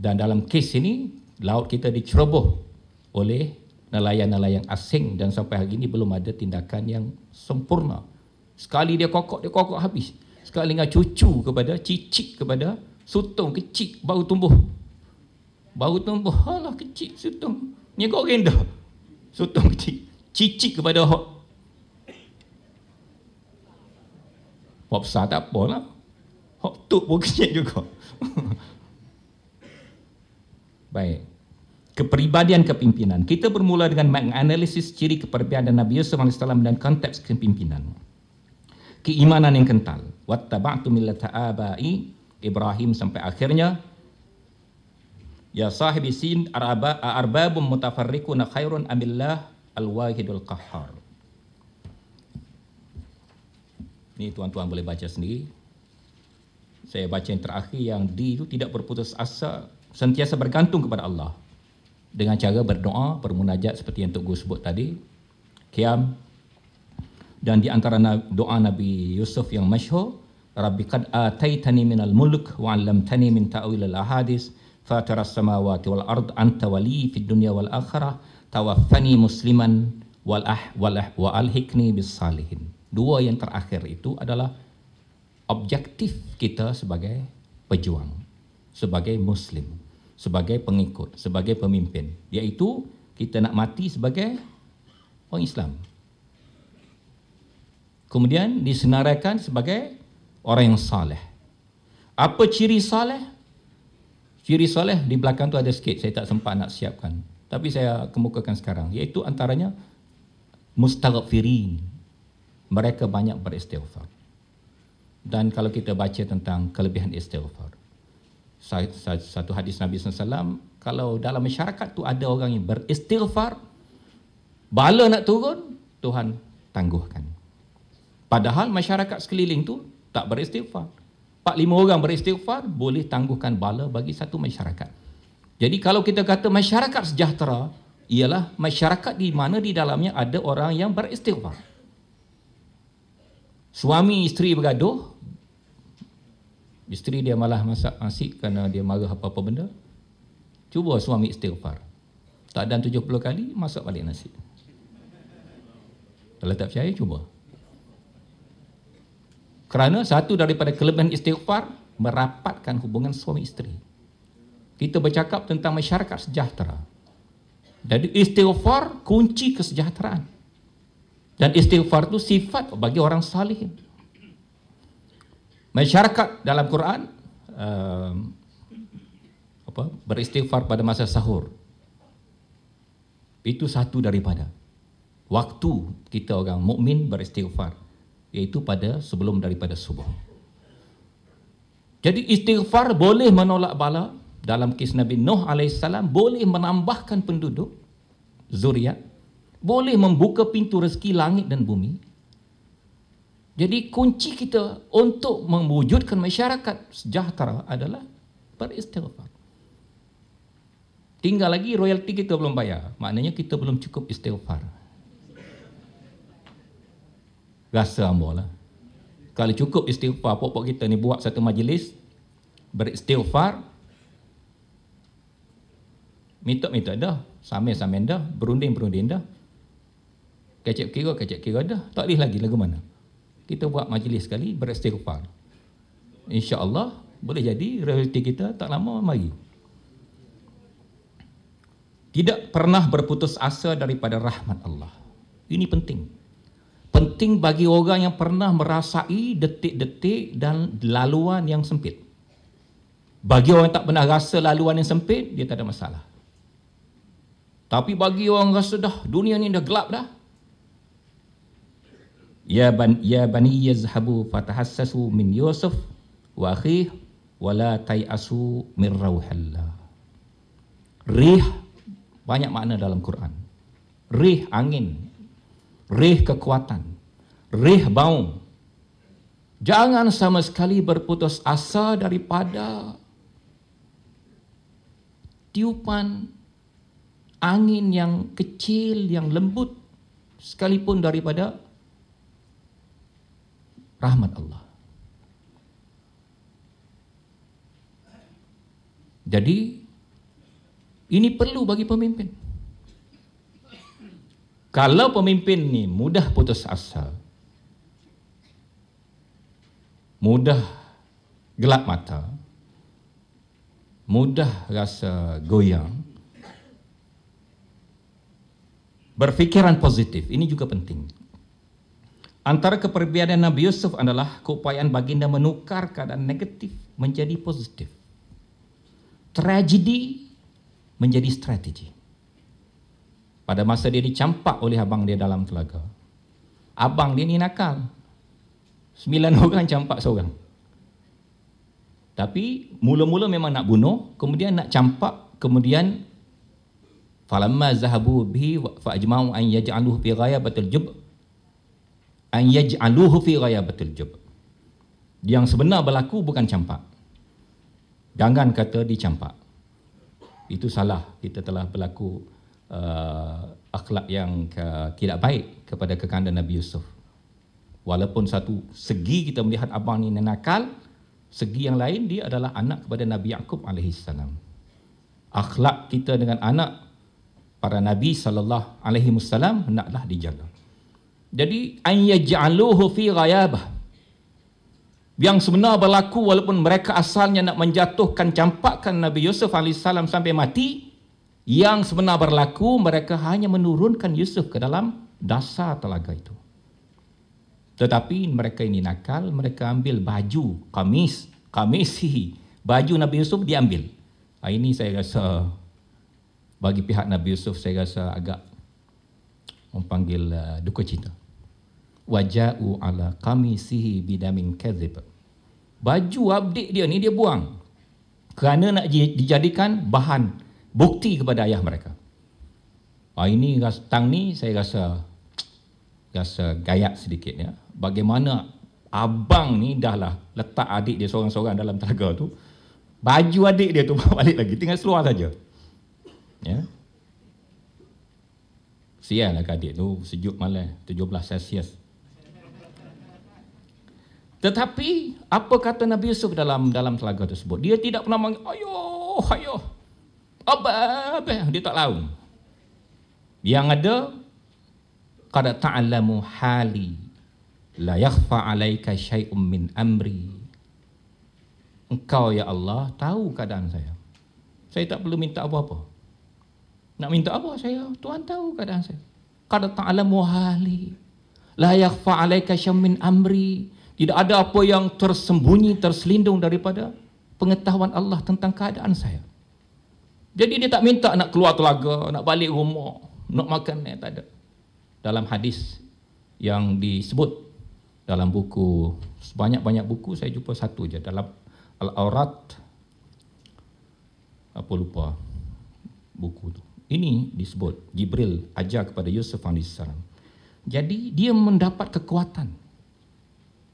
Dan dalam kes ini, laut kita diceroboh oleh nelayan-nelayan asing dan sampai hari ini belum ada tindakan yang sempurna. Sekali dia kokok, dia kokok habis. Sekali dengan cucu kepada, cicik kepada sutung kecil baru tumbuh. Baru tumbuh, alah kecil sutung. Ni kok rendah. Sutung kecil. Cicit kepada hok. Hok besar tak apa lah. Hok tuk pun kecil juga. Baik kepribadian kepimpinan. Kita bermula dengan menganalisis ciri kepribadian Nabi Yusuf AS dan konteks kepimpinan. Keimanan yang kental. Wattaba'tu millata abai Ibrahim sampai akhirnya. Ya sahibi sin arbabun mutafarrikuna khairun amillah al-wahidul qahhar. Ini tuan-tuan boleh baca sendiri. Saya baca yang terakhir yang di itu tidak berputus asa, sentiasa bergantung kepada Allah dengan cara berdoa, bermunajat seperti yang Tok Gu sebut tadi, kiam dan di antara doa Nabi Yusuf yang masyhur, Rabbi qad ataitani minal mulk wa 'allamtani min ta'wil al ahadis fatara samawati wal ard anta wali fid dunya wal akhirah tawaffani musliman wal ah wal ah wa alhikni bis salihin. Dua yang terakhir itu adalah objektif kita sebagai pejuang, sebagai muslim sebagai pengikut, sebagai pemimpin. Iaitu kita nak mati sebagai orang Islam. Kemudian disenaraikan sebagai orang yang saleh. Apa ciri saleh? Ciri saleh di belakang tu ada sikit, saya tak sempat nak siapkan. Tapi saya kemukakan sekarang. Iaitu antaranya mustaghfirin. Mereka banyak beristighfar. Dan kalau kita baca tentang kelebihan istighfar satu hadis Nabi SAW kalau dalam masyarakat tu ada orang yang beristighfar bala nak turun Tuhan tangguhkan padahal masyarakat sekeliling tu tak beristighfar 4-5 orang beristighfar boleh tangguhkan bala bagi satu masyarakat jadi kalau kita kata masyarakat sejahtera ialah masyarakat di mana di dalamnya ada orang yang beristighfar suami isteri bergaduh Isteri dia malah masak nasi kerana dia marah apa-apa benda. Cuba suami istighfar. Tak dan 70 kali, masak balik nasi. Kalau tak percaya, cuba. Kerana satu daripada kelebihan istighfar, merapatkan hubungan suami isteri. Kita bercakap tentang masyarakat sejahtera. Jadi istighfar kunci kesejahteraan. Dan istighfar itu sifat bagi orang salih. Masyarakat dalam Quran uh, apa beristighfar pada masa sahur. Itu satu daripada waktu kita orang mukmin beristighfar iaitu pada sebelum daripada subuh. Jadi istighfar boleh menolak bala dalam kisah Nabi Nuh AS boleh menambahkan penduduk zuriat boleh membuka pintu rezeki langit dan bumi jadi kunci kita untuk mewujudkan masyarakat sejahtera adalah beristighfar. Tinggal lagi royalti kita belum bayar. Maknanya kita belum cukup istighfar. Rasa ambolah. Kalau cukup istighfar, pokok kita ni buat satu majlis beristighfar. Minta-minta dah. Samir-samir dah. Berunding-berunding dah. Kecik kira, kecik kira dah. Tak boleh lagi lagu mana kita buat majlis sekali beristighfar. Insya-Allah boleh jadi rezeki kita tak lama mari. Tidak pernah berputus asa daripada rahmat Allah. Ini penting. Penting bagi orang yang pernah merasai detik-detik dan laluan yang sempit. Bagi orang yang tak pernah rasa laluan yang sempit, dia tak ada masalah. Tapi bagi orang yang rasa dah dunia ni dah gelap dah, Ya ban ya bani yazhabu fatahassasu min Yusuf wa akhih wa la tayasu min rauhillah. Rih banyak makna dalam Quran. Rih angin. Rih kekuatan. Rih bau. Jangan sama sekali berputus asa daripada tiupan angin yang kecil yang lembut sekalipun daripada rahmat Allah. Jadi ini perlu bagi pemimpin. Kalau pemimpin ni mudah putus asa, mudah gelap mata, mudah rasa goyang, berfikiran positif, ini juga penting. Antara keperbedaan Nabi Yusuf adalah keupayaan baginda menukar keadaan negatif menjadi positif. Tragedi menjadi strategi. Pada masa dia dicampak oleh abang dia dalam telaga. Abang dia ni nakal. Sembilan orang campak seorang. Tapi mula-mula memang nak bunuh, kemudian nak campak, kemudian falamma zahabu bihi fa ajma'u an yaj'aluhu bi ghayabatil jub' an yaj'aluhu fi ghayabatil jub. Yang sebenar berlaku bukan campak. Jangan kata dicampak. Itu salah. Kita telah berlaku uh, akhlak yang tidak baik kepada kekanda Nabi Yusuf. Walaupun satu segi kita melihat abang ni nakal, segi yang lain dia adalah anak kepada Nabi Yaakob salam. Akhlak kita dengan anak para Nabi alaihi wasallam hendaklah dijaga. Jadi an yaj'aluhu fi ghayabah. Yang sebenar berlaku walaupun mereka asalnya nak menjatuhkan campakkan Nabi Yusuf AS sampai mati Yang sebenar berlaku mereka hanya menurunkan Yusuf ke dalam dasar telaga itu Tetapi mereka ini nakal, mereka ambil baju, kamis, kamisihi Baju Nabi Yusuf diambil ah, Ini saya rasa bagi pihak Nabi Yusuf saya rasa agak mempanggil uh, duka cinta waja'u ala qamisihi bidamin kadhib baju abdik dia ni dia buang kerana nak dijadikan bahan bukti kepada ayah mereka ha, ini tang ni saya rasa rasa gayak sedikit ya bagaimana abang ni dah lah letak adik dia seorang-seorang dalam telaga tu baju adik dia tu balik lagi tinggal seluar saja ya sial lah adik tu sejuk malam 17 celsius tetapi apa kata Nabi Yusuf dalam dalam telaga tersebut? Dia tidak pernah panggil, "Ayuh, ayuh." Apa apa dia tak laung. Yang ada kada ta'lamu hali la yakhfa 'alaika syai'un min amri. Engkau ya Allah tahu keadaan saya. Saya tak perlu minta apa-apa. Nak minta apa saya? Tuhan tahu keadaan saya. Kada ta'lamu hali la yakhfa 'alaika syai'un min amri. Tidak ada apa yang tersembunyi, terselindung daripada pengetahuan Allah tentang keadaan saya. Jadi dia tak minta nak keluar telaga, nak balik rumah, nak makan, eh, tak ada. Dalam hadis yang disebut dalam buku, sebanyak-banyak buku saya jumpa satu je. Dalam Al-Aurat, apa lupa buku tu. Ini disebut, Jibril ajar kepada Yusuf AS. Jadi dia mendapat kekuatan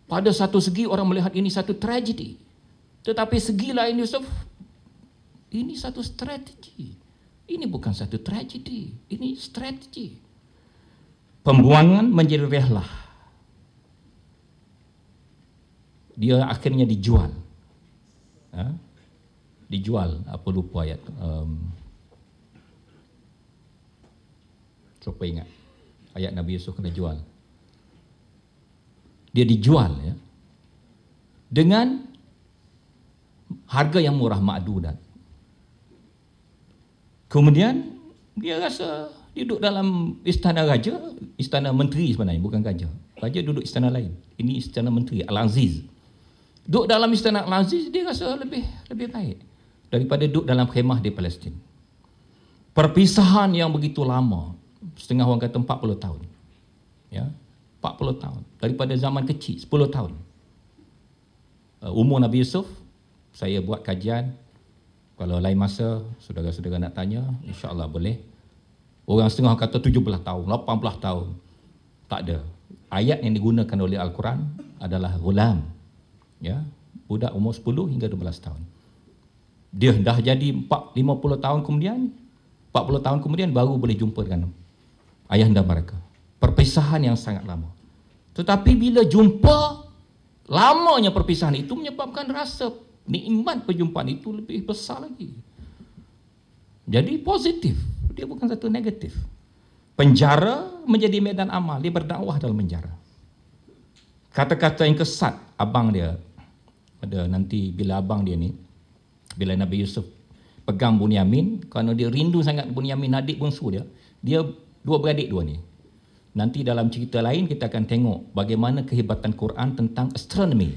pada satu segi orang melihat ini satu tragedi. Tetapi segi lain Yusuf, ini satu strategi. Ini bukan satu tragedi, ini strategi. Pembuangan menjadi rehlah. Dia akhirnya dijual. Ha? Dijual, apa lupa ayat. Um, Coba ingat. Ayat Nabi Yusuf kena jual dia dijual ya dengan harga yang murah makdudan kemudian dia rasa duduk dalam istana raja istana menteri sebenarnya bukan raja raja duduk istana lain ini istana menteri al-aziz duduk dalam istana al-aziz dia rasa lebih lebih baik daripada duduk dalam khemah di Palestin perpisahan yang begitu lama setengah orang kata 40 tahun ya 40 tahun daripada zaman kecil 10 tahun uh, umur Nabi Yusuf saya buat kajian kalau lain masa saudara-saudara nak tanya insyaallah boleh orang setengah kata 17 tahun 18 tahun tak ada ayat yang digunakan oleh al-Quran adalah gulam ya budak umur 10 hingga 12 tahun dia dah jadi 4 50 tahun kemudian 40 tahun kemudian baru boleh jumpa dengan ayah anda mereka perpisahan yang sangat lama tetapi bila jumpa, lamanya perpisahan itu menyebabkan rasa nikmat perjumpaan itu lebih besar lagi. Jadi positif, dia bukan satu negatif. Penjara menjadi medan amal, dia berdakwah dalam penjara. Kata-kata yang kesat abang dia, pada nanti bila abang dia ni, bila Nabi Yusuf pegang Bunyamin, kerana dia rindu sangat Bunyamin adik bungsu dia, dia dua beradik dua ni, Nanti dalam cerita lain kita akan tengok bagaimana kehebatan Quran tentang astronomi.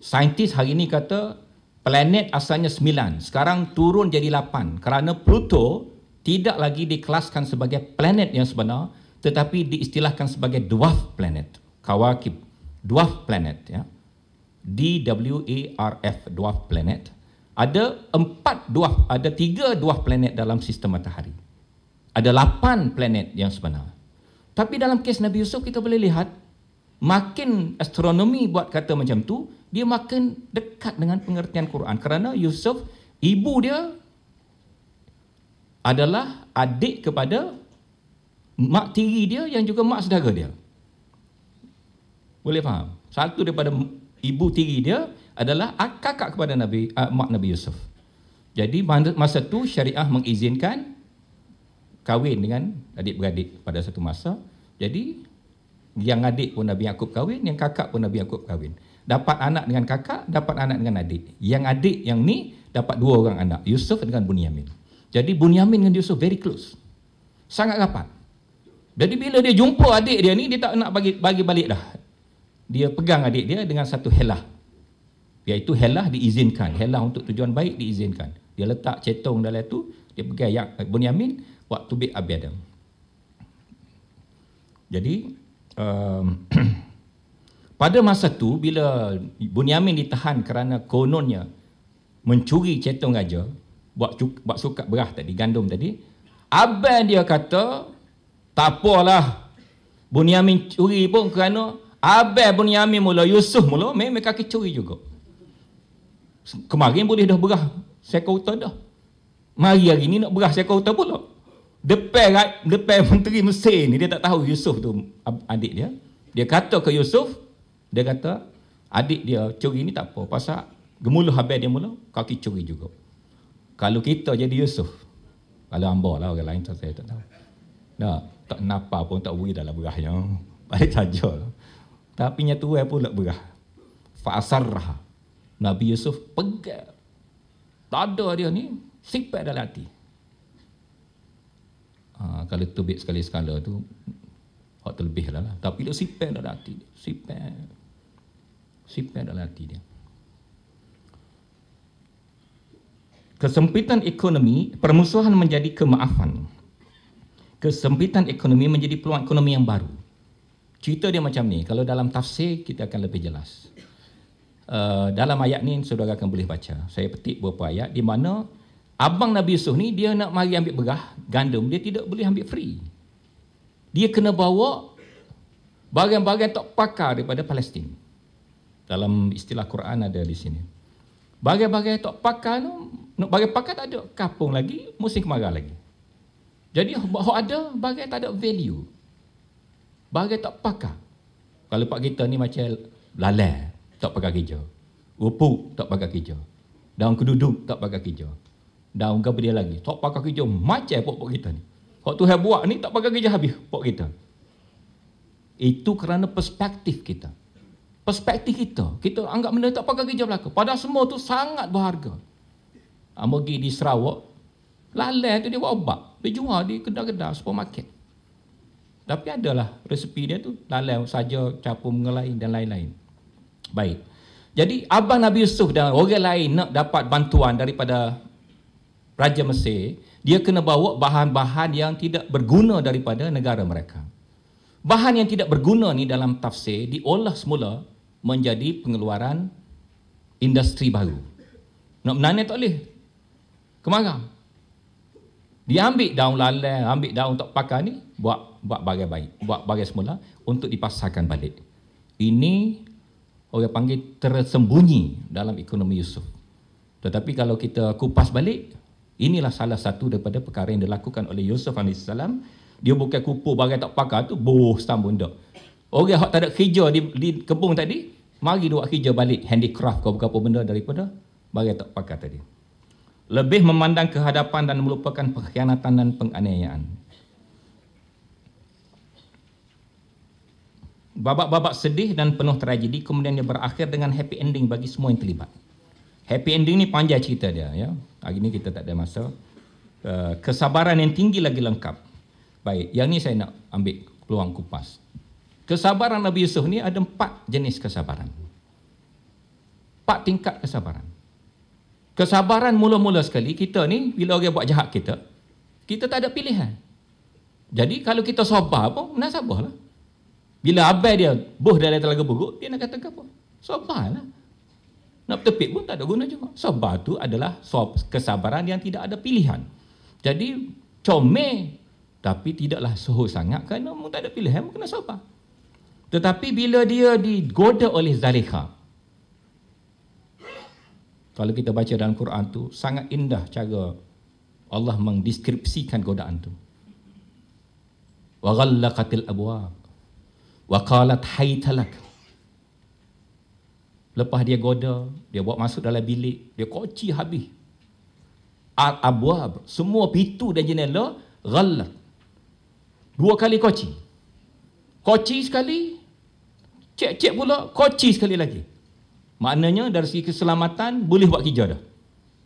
Saintis hari ini kata planet asalnya sembilan, sekarang turun jadi lapan kerana Pluto tidak lagi dikelaskan sebagai planet yang sebenar tetapi diistilahkan sebagai dwarf planet, kawakib, dwarf planet ya. D-W-A-R-F, dwarf planet. Ada empat dwarf, ada tiga dwarf planet dalam sistem matahari. Ada lapan planet yang sebenar. Tapi dalam kes Nabi Yusuf kita boleh lihat makin astronomi buat kata macam tu, dia makin dekat dengan pengertian Quran kerana Yusuf ibu dia adalah adik kepada mak tiri dia yang juga mak saudara dia. Boleh faham? Satu daripada ibu tiri dia adalah kakak kepada Nabi uh, mak Nabi Yusuf. Jadi masa tu syariah mengizinkan kahwin dengan adik-beradik pada satu masa. Jadi yang adik pun Nabi Yaakob kahwin, yang kakak pun Nabi Yaakob kahwin. Dapat anak dengan kakak, dapat anak dengan adik. Yang adik yang ni dapat dua orang anak, Yusuf dengan Bunyamin. Jadi Bunyamin dengan Yusuf very close. Sangat rapat. Jadi bila dia jumpa adik dia ni, dia tak nak bagi bagi balik dah. Dia pegang adik dia dengan satu helah. Iaitu helah diizinkan. Helah untuk tujuan baik diizinkan. Dia letak cetong dalam tu, dia pegang ya- Bunyamin, waktu bi abiada. Jadi um, pada masa tu bila Bunyamin ditahan kerana kononnya mencuri cetong raja, buat cuk, buat suka berah tadi, gandum tadi, abang dia kata tak apalah Bunyamin curi pun kerana abang Bunyamin mula Yusuf mula mereka kaki curi juga. Kemarin boleh dah berah seekor dah. Mari hari ni nak berah seekor pula depan depan menteri Mesir ni dia tak tahu Yusuf tu adik dia. Dia kata ke Yusuf, dia kata adik dia curi ni tak apa. Pasal gemuluh habis dia mula, kaki curi juga. Kalau kita jadi Yusuf, kalau hamba lah orang lain saya tak tahu. Nah, tak napa pun tak beri dalam berahnya. Balik saja lah. Tapi nyatua pula berah. Fa'asarrah. Nabi Yusuf pegang. Tak ada dia ni, sipat dalam hati. Ah, kalau terbit sekali sekala tu hak terlebih lah, lah. tapi dia sipen dalam hati dia sipen sipen dalam hati dia kesempitan ekonomi permusuhan menjadi kemaafan kesempitan ekonomi menjadi peluang ekonomi yang baru cerita dia macam ni kalau dalam tafsir kita akan lebih jelas uh, dalam ayat ni saudara akan boleh baca saya petik beberapa ayat di mana Abang Nabi Yusuf ni dia nak mari ambil berah gandum dia tidak boleh ambil free. Dia kena bawa barang-barang tak pakar daripada Palestin. Dalam istilah Quran ada di sini. Barang-barang tak pakar tu nak bagi pakar tak ada kapung lagi, musim kemarau lagi. Jadi bahawa ada barang tak ada value. Barang tak pakar. Kalau pak kita ni macam lalai, tak pakai kerja. Rupuk tak pakai kerja. Daun keduduk tak pakai kerja dan ungkap dia lagi. Tak pakai kerja macam pokok kita ni. Kalau Tuhan buat ni tak pakai kerja habis pokok kita. Itu kerana perspektif kita. Perspektif kita. Kita anggap benda tak pakai kerja belaka. Padahal semua tu sangat berharga. Ha, pergi di Sarawak. Lalai tu dia buat obat. Dia jual di kedai-kedai supermarket. Tapi adalah resepi dia tu. Lalai saja capur mengelai dan lain-lain. Baik. Jadi Abang Nabi Yusuf dan orang lain nak dapat bantuan daripada Raja Mesir, dia kena bawa bahan-bahan yang tidak berguna daripada negara mereka. Bahan yang tidak berguna ni dalam tafsir diolah semula menjadi pengeluaran industri baru. Nak menanya tak boleh. Kemarang. Dia ambil daun lalai, ambil daun untuk pakai ni, buat buat bagai baik, buat bagai semula untuk dipasarkan balik. Ini orang panggil tersembunyi dalam ekonomi Yusuf. Tetapi kalau kita kupas balik, Inilah salah satu daripada perkara yang dilakukan oleh Yusuf AS. Dia bukan kupu bagai tak pakar tu, boh, setan bunda. Orang yang tak ada kerja di, di kebun tadi, mari dia buat kerja balik handicraft kau apa benda daripada bagai tak pakar tadi. Lebih memandang kehadapan dan melupakan pengkhianatan dan penganiayaan. Babak-babak sedih dan penuh tragedi kemudiannya berakhir dengan happy ending bagi semua yang terlibat. Happy ending ni panjang cerita dia ya. Hari ni kita tak ada masa. Uh, kesabaran yang tinggi lagi lengkap. Baik, yang ni saya nak ambil peluang kupas. Kesabaran Nabi Yusuf ni ada empat jenis kesabaran. Empat tingkat kesabaran. Kesabaran mula-mula sekali kita ni bila orang buat jahat kita, kita tak ada pilihan. Jadi kalau kita sabar pun, nak sabarlah. Bila abai dia buh dari telaga buguk, dia nak kata apa? Sabarlah. So, nak tepik pun tak ada guna juga. Sabar tu adalah kesabaran yang tidak ada pilihan. Jadi comel tapi tidaklah soho sangat kerana mu tak ada pilihan, mu kena sabar. Tetapi bila dia digoda oleh Zalikha, kalau kita baca dalam Quran tu sangat indah cara Allah mendeskripsikan godaan tu. Wa ghallaqatil abwaab wa qalat haytalak. Lepas dia goda, dia buat masuk dalam bilik, dia koci habis. Al-abwab, semua pintu dan jendela ghalat. Dua kali koci. Koci sekali, cek-cek pula, koci sekali lagi. Maknanya dari segi keselamatan boleh buat kerja dah.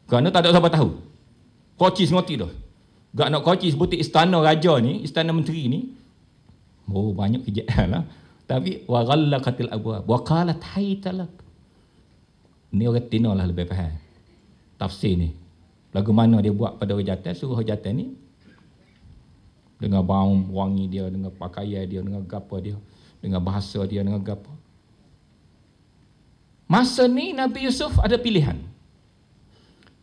Kerana tak ada siapa tahu. Koci semati dah. Gak nak koci sebutik istana raja ni, istana menteri ni. Oh banyak kerja lah. Tapi, wa katil abwab, wa qalat haitalak. Ni orang tina lah lebih faham. Tafsir ni. Lagu mana dia buat pada orang jatah, suruh orang ni. Dengan bau wangi dia, dengan pakaian dia, dengan gapa dia. Dengan bahasa dia, dengan gapa. Masa ni Nabi Yusuf ada pilihan.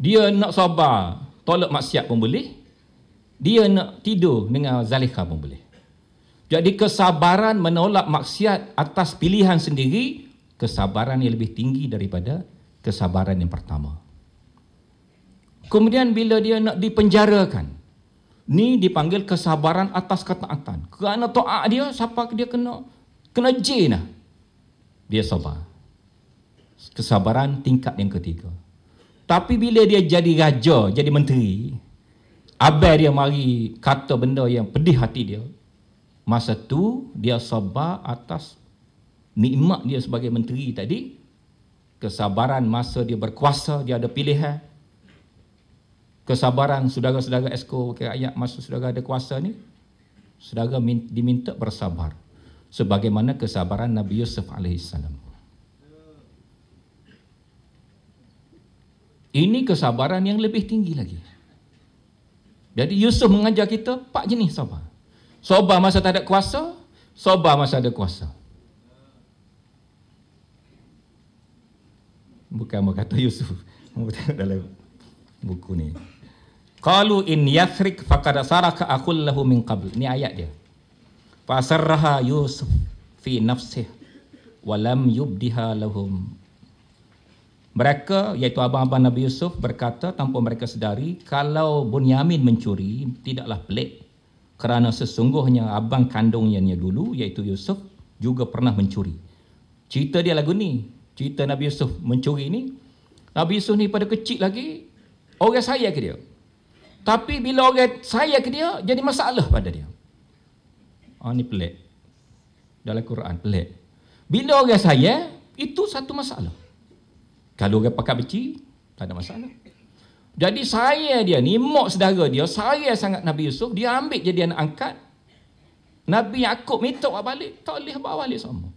Dia nak sabar, tolak maksiat pun boleh. Dia nak tidur dengan Zalikha pun boleh. Jadi kesabaran menolak maksiat atas pilihan sendiri, kesabaran yang lebih tinggi daripada kesabaran yang pertama. Kemudian bila dia nak dipenjarakan, ni dipanggil kesabaran atas ketaatan. Kerana to'ak dia, siapa dia kena? Kena jin lah. Dia sabar. Kesabaran tingkat yang ketiga. Tapi bila dia jadi raja, jadi menteri, abai dia mari kata benda yang pedih hati dia, masa tu dia sabar atas nikmat dia sebagai menteri tadi, kesabaran masa dia berkuasa, dia ada pilihan. Kesabaran saudara-saudara esko, ayat masa saudara ada kuasa ni, saudara diminta bersabar. Sebagaimana kesabaran Nabi Yusuf AS. Ini kesabaran yang lebih tinggi lagi. Jadi Yusuf mengajar kita pak jenis sabar. Sabar masa tak ada kuasa, sabar masa ada kuasa. bukan berkata Yusuf dalam buku ni qalu in yathrik faqad saraka akhul lahu min qabl ni ayat dia fasarraha yusuf fi nafsihi wa lam yubdiha lahum mereka iaitu abang-abang Nabi Yusuf berkata tanpa mereka sedari kalau Bunyamin mencuri tidaklah pelik kerana sesungguhnya abang kandungnya dulu iaitu Yusuf juga pernah mencuri. Cerita dia lagu ni cerita Nabi Yusuf mencuri ni Nabi Yusuf ni pada kecil lagi orang saya ke dia tapi bila orang saya ke dia jadi masalah pada dia oh ni pelik dalam Quran pelik bila orang saya itu satu masalah kalau orang pakai beci tak ada masalah jadi saya dia ni mok saudara dia saya sangat Nabi Yusuf dia ambil jadi anak angkat Nabi Yaakob minta balik tak boleh bawa balik semua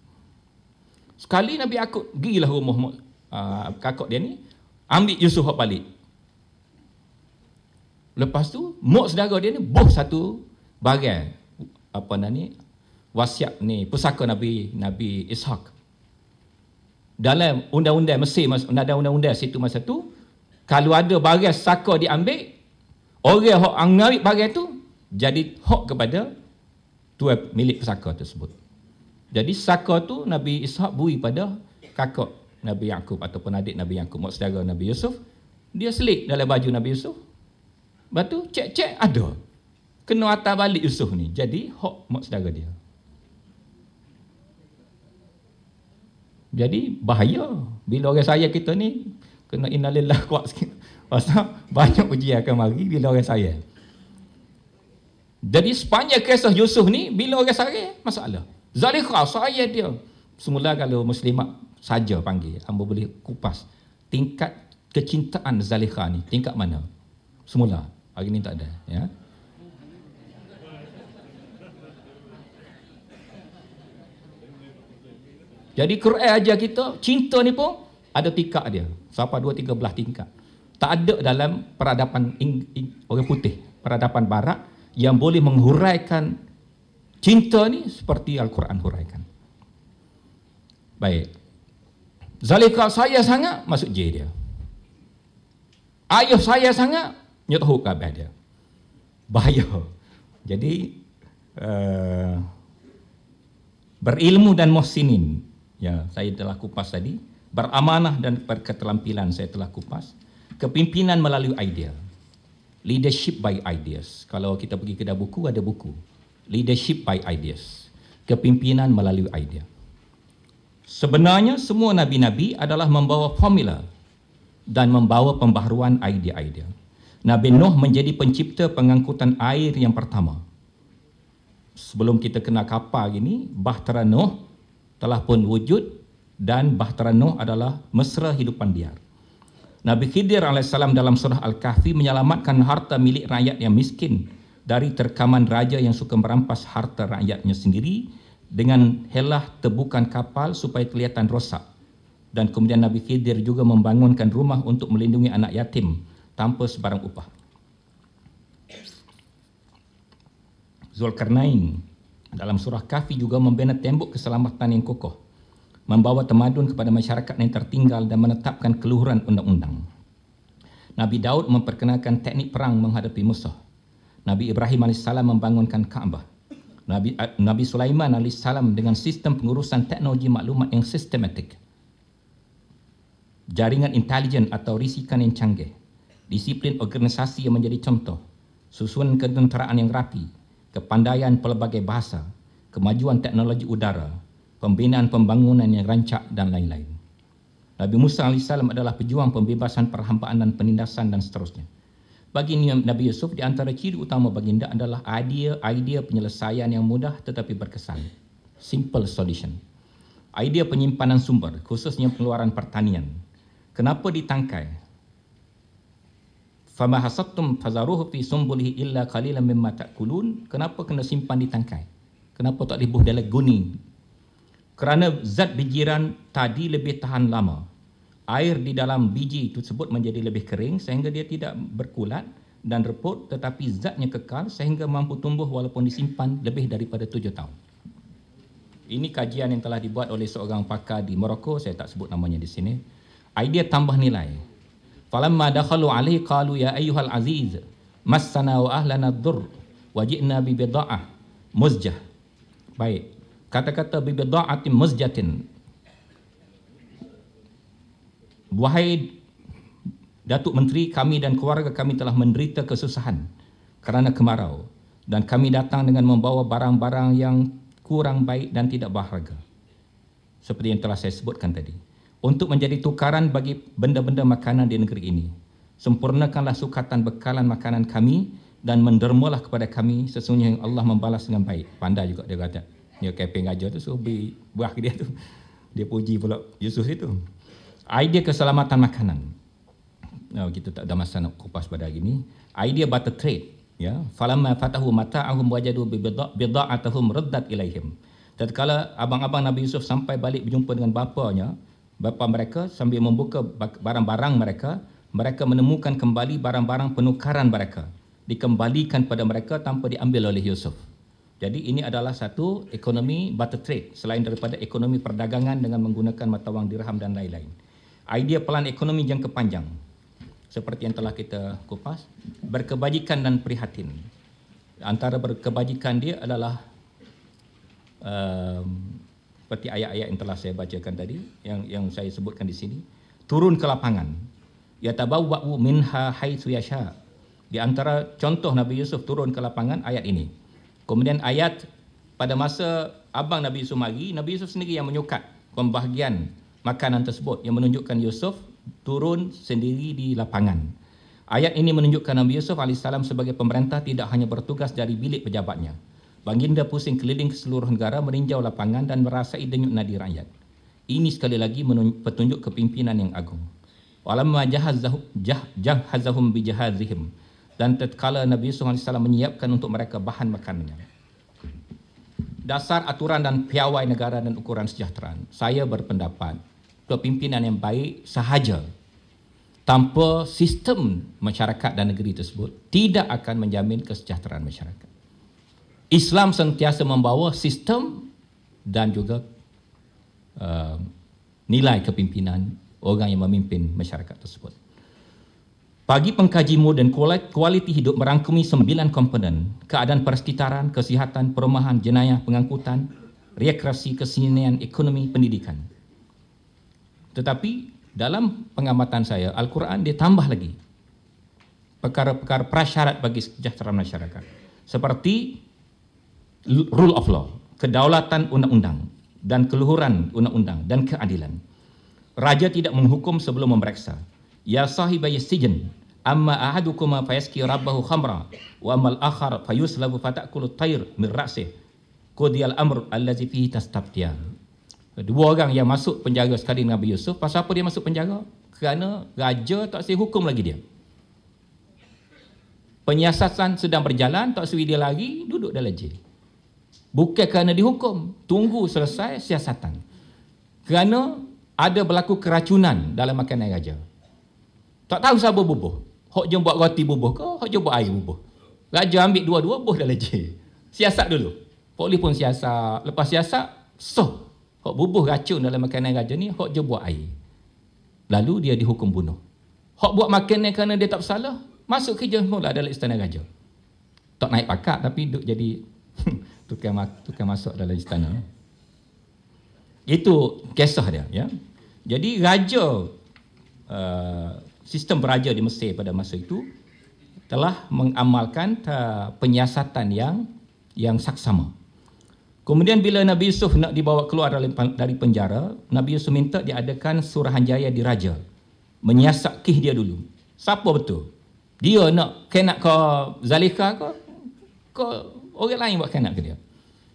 Sekali Nabi Yaakob gilah rumah uh, ah, kakak dia ni, ambil Yusuf hak balik. Lepas tu, mak saudara dia ni buh satu bagian apa nama ni wasiat ni pusaka Nabi Nabi Ishak. Dalam undang-undang Mesir ada undang-undang situ masa tu, kalau ada bagian saka diambil, orang hak ambil bagian tu jadi hak kepada tuan milik pusaka tersebut. Jadi saka tu Nabi Ishaq bui pada kakak Nabi Yaakob ataupun adik Nabi Yaakob, mak saudara Nabi Yusuf. Dia selit dalam baju Nabi Yusuf. Lepas tu cek-cek ada. Kena atas balik Yusuf ni. Jadi hak mak saudara dia. Jadi bahaya bila orang saya kita ni kena innalillah kuat sikit. Pasal banyak ujian akan mari bila orang saya. Jadi sepanjang kisah Yusuf ni bila orang saya masalah. Zalikah saya dia. Semula kalau muslimat saja panggil, hamba boleh kupas tingkat kecintaan zalikah ni tingkat mana? Semula. Hari ni tak ada, ya. Jadi Quran aja kita cinta ni pun ada tingkat dia. Siapa dua tiga belah tingkat. Tak ada dalam peradaban ing, ing, orang putih, peradaban barat yang boleh menghuraikan Cinta ni seperti Al-Quran huraikan. Baik. Zalika saya sangat masuk J dia. Ayuh saya sangat nyetuh kabar dia. Bahaya. Jadi uh, berilmu dan muhsinin ya saya telah kupas tadi beramanah dan berketerampilan saya telah kupas kepimpinan melalui idea leadership by ideas kalau kita pergi ke dalam buku ada buku leadership by ideas kepimpinan melalui idea sebenarnya semua nabi-nabi adalah membawa formula dan membawa pembaharuan idea-idea Nabi Nuh menjadi pencipta pengangkutan air yang pertama sebelum kita kena kapal ini bahtera Nuh telah pun wujud dan bahtera Nuh adalah mesra hidupan biar Nabi Khidir AS dalam surah Al-Kahfi menyelamatkan harta milik rakyat yang miskin dari terkaman raja yang suka merampas harta rakyatnya sendiri dengan helah tebukan kapal supaya kelihatan rosak. Dan kemudian Nabi Khidir juga membangunkan rumah untuk melindungi anak yatim tanpa sebarang upah. Zulkarnain dalam surah Kafi juga membina tembok keselamatan yang kokoh, membawa temadun kepada masyarakat yang tertinggal dan menetapkan keluhuran undang-undang. Nabi Daud memperkenalkan teknik perang menghadapi musuh. Nabi Ibrahim AS membangunkan Kaabah. Nabi, eh, Nabi Sulaiman AS dengan sistem pengurusan teknologi maklumat yang sistematik. Jaringan intelijen atau risikan yang canggih. Disiplin organisasi yang menjadi contoh. Susunan ketenteraan yang rapi. Kepandaian pelbagai bahasa. Kemajuan teknologi udara. Pembinaan pembangunan yang rancak dan lain-lain. Nabi Musa AS adalah pejuang pembebasan perhambaan dan penindasan dan seterusnya. Bagi Nabi Yusuf, di antara ciri utama baginda adalah idea-idea penyelesaian yang mudah tetapi berkesan. Simple solution. Idea penyimpanan sumber, khususnya pengeluaran pertanian. Kenapa ditangkai? Famahasattum fazaruhu fi sumbulihi illa qalilan mimma ta'kulun. Kenapa kena simpan di tangkai? Kenapa tak boleh buh dalam guni? Kerana zat bijiran tadi lebih tahan lama air di dalam biji tersebut menjadi lebih kering sehingga dia tidak berkulat dan reput tetapi zatnya kekal sehingga mampu tumbuh walaupun disimpan lebih daripada tujuh tahun. Ini kajian yang telah dibuat oleh seorang pakar di Morocco, saya tak sebut namanya di sini. Idea tambah nilai. Falamma dakhalu alaihi qalu ya ayyuhal aziz massana wa ahlana dhur wajibna bi bida'ah muzjah. Baik. Kata-kata bi bida'atin muzjatin Wahai Datuk Menteri, kami dan keluarga kami telah menderita kesusahan kerana kemarau dan kami datang dengan membawa barang-barang yang kurang baik dan tidak berharga seperti yang telah saya sebutkan tadi untuk menjadi tukaran bagi benda-benda makanan di negeri ini. Sempurnakanlah sukatan bekalan makanan kami dan mendermalah kepada kami sesungguhnya Allah membalas dengan baik. Pandai juga dia kata. Dia kaya pengajar tu suruh beri buah ke dia tu. Dia puji pula Yusuf itu idea keselamatan makanan. Oh, kita tak ada masa nak kupas pada hari ini. Idea butter trade. Ya, falamma fatahu mata'ahum wajadu bidda'atuhum raddat ilaihim. Tatkala abang-abang Nabi Yusuf sampai balik berjumpa dengan bapanya, bapa mereka sambil membuka barang-barang mereka, mereka menemukan kembali barang-barang penukaran mereka dikembalikan kepada mereka tanpa diambil oleh Yusuf. Jadi ini adalah satu ekonomi butter trade selain daripada ekonomi perdagangan dengan menggunakan mata wang dirham dan lain-lain idea pelan ekonomi jangka panjang seperti yang telah kita kupas berkebajikan dan prihatin antara berkebajikan dia adalah um, seperti ayat-ayat yang telah saya bacakan tadi yang yang saya sebutkan di sini turun ke lapangan ya tabawwa'u minha haitsu yasha di antara contoh Nabi Yusuf turun ke lapangan ayat ini kemudian ayat pada masa abang Nabi Yusuf lagi Nabi Yusuf sendiri yang menyukat pembahagian makanan tersebut yang menunjukkan Yusuf turun sendiri di lapangan. Ayat ini menunjukkan Nabi Yusuf AS sebagai pemerintah tidak hanya bertugas dari bilik pejabatnya. Baginda pusing keliling seluruh negara meninjau lapangan dan merasai denyut nadi rakyat. Ini sekali lagi menunjuk, petunjuk kepimpinan yang agung. Walamma jahazahum, jah, jahazahum bijahazihim. Dan tetkala Nabi Yusuf AS menyiapkan untuk mereka bahan makanannya dasar aturan dan piawai negara dan ukuran sejahtera. Saya berpendapat kepimpinan yang baik sahaja tanpa sistem masyarakat dan negeri tersebut tidak akan menjamin kesejahteraan masyarakat. Islam sentiasa membawa sistem dan juga uh, nilai kepimpinan orang yang memimpin masyarakat tersebut. Bagi pengkaji moden kualiti hidup merangkumi sembilan komponen. Keadaan persekitaran, kesihatan, perumahan, jenayah, pengangkutan, rekreasi, kesenian, ekonomi, pendidikan. Tetapi dalam pengamatan saya, Al-Quran dia tambah lagi perkara-perkara prasyarat bagi sejahtera masyarakat. Seperti rule of law, kedaulatan undang-undang dan keluhuran undang-undang dan keadilan. Raja tidak menghukum sebelum memeriksa ya sahibay sijin amma ahadukuma fayaski rabbahu khamra wa amal akhar fayuslabu fatakulu tayr min ra'sih kudial amr allazi fihi tastaftian dua orang yang masuk penjara sekali dengan Nabi Yusuf pasal apa dia masuk penjara kerana raja tak sih hukum lagi dia penyiasatan sedang berjalan tak sih dia lari duduk dalam jail bukan kerana dihukum tunggu selesai siasatan kerana ada berlaku keracunan dalam makanan raja tak tahu siapa bubuh. Hak jom buat roti bubuh ke, hok jom buat air bubuh. Raja ambil dua-dua bubuh dah leje. Siasat dulu. Polis pun siasat. Lepas siasat, so. hok bubuh racun dalam makanan raja ni, hok jom buat air. Lalu dia dihukum bunuh. Hok buat makanan kerana dia tak bersalah, masuk ke kerja semula dalam istana raja. Tak naik pakat tapi duk jadi tukang, tukang masuk dalam istana. Itu kisah dia. Ya. Jadi raja uh, sistem beraja di Mesir pada masa itu telah mengamalkan penyiasatan yang yang saksama. Kemudian bila Nabi Yusuf nak dibawa keluar dari penjara, Nabi Yusuf minta diadakan Surahanjaya di Raja. Menyiasat kih dia dulu. Siapa betul? Dia nak kenak ke Zalika ke? Ke orang lain buat kenak ke dia?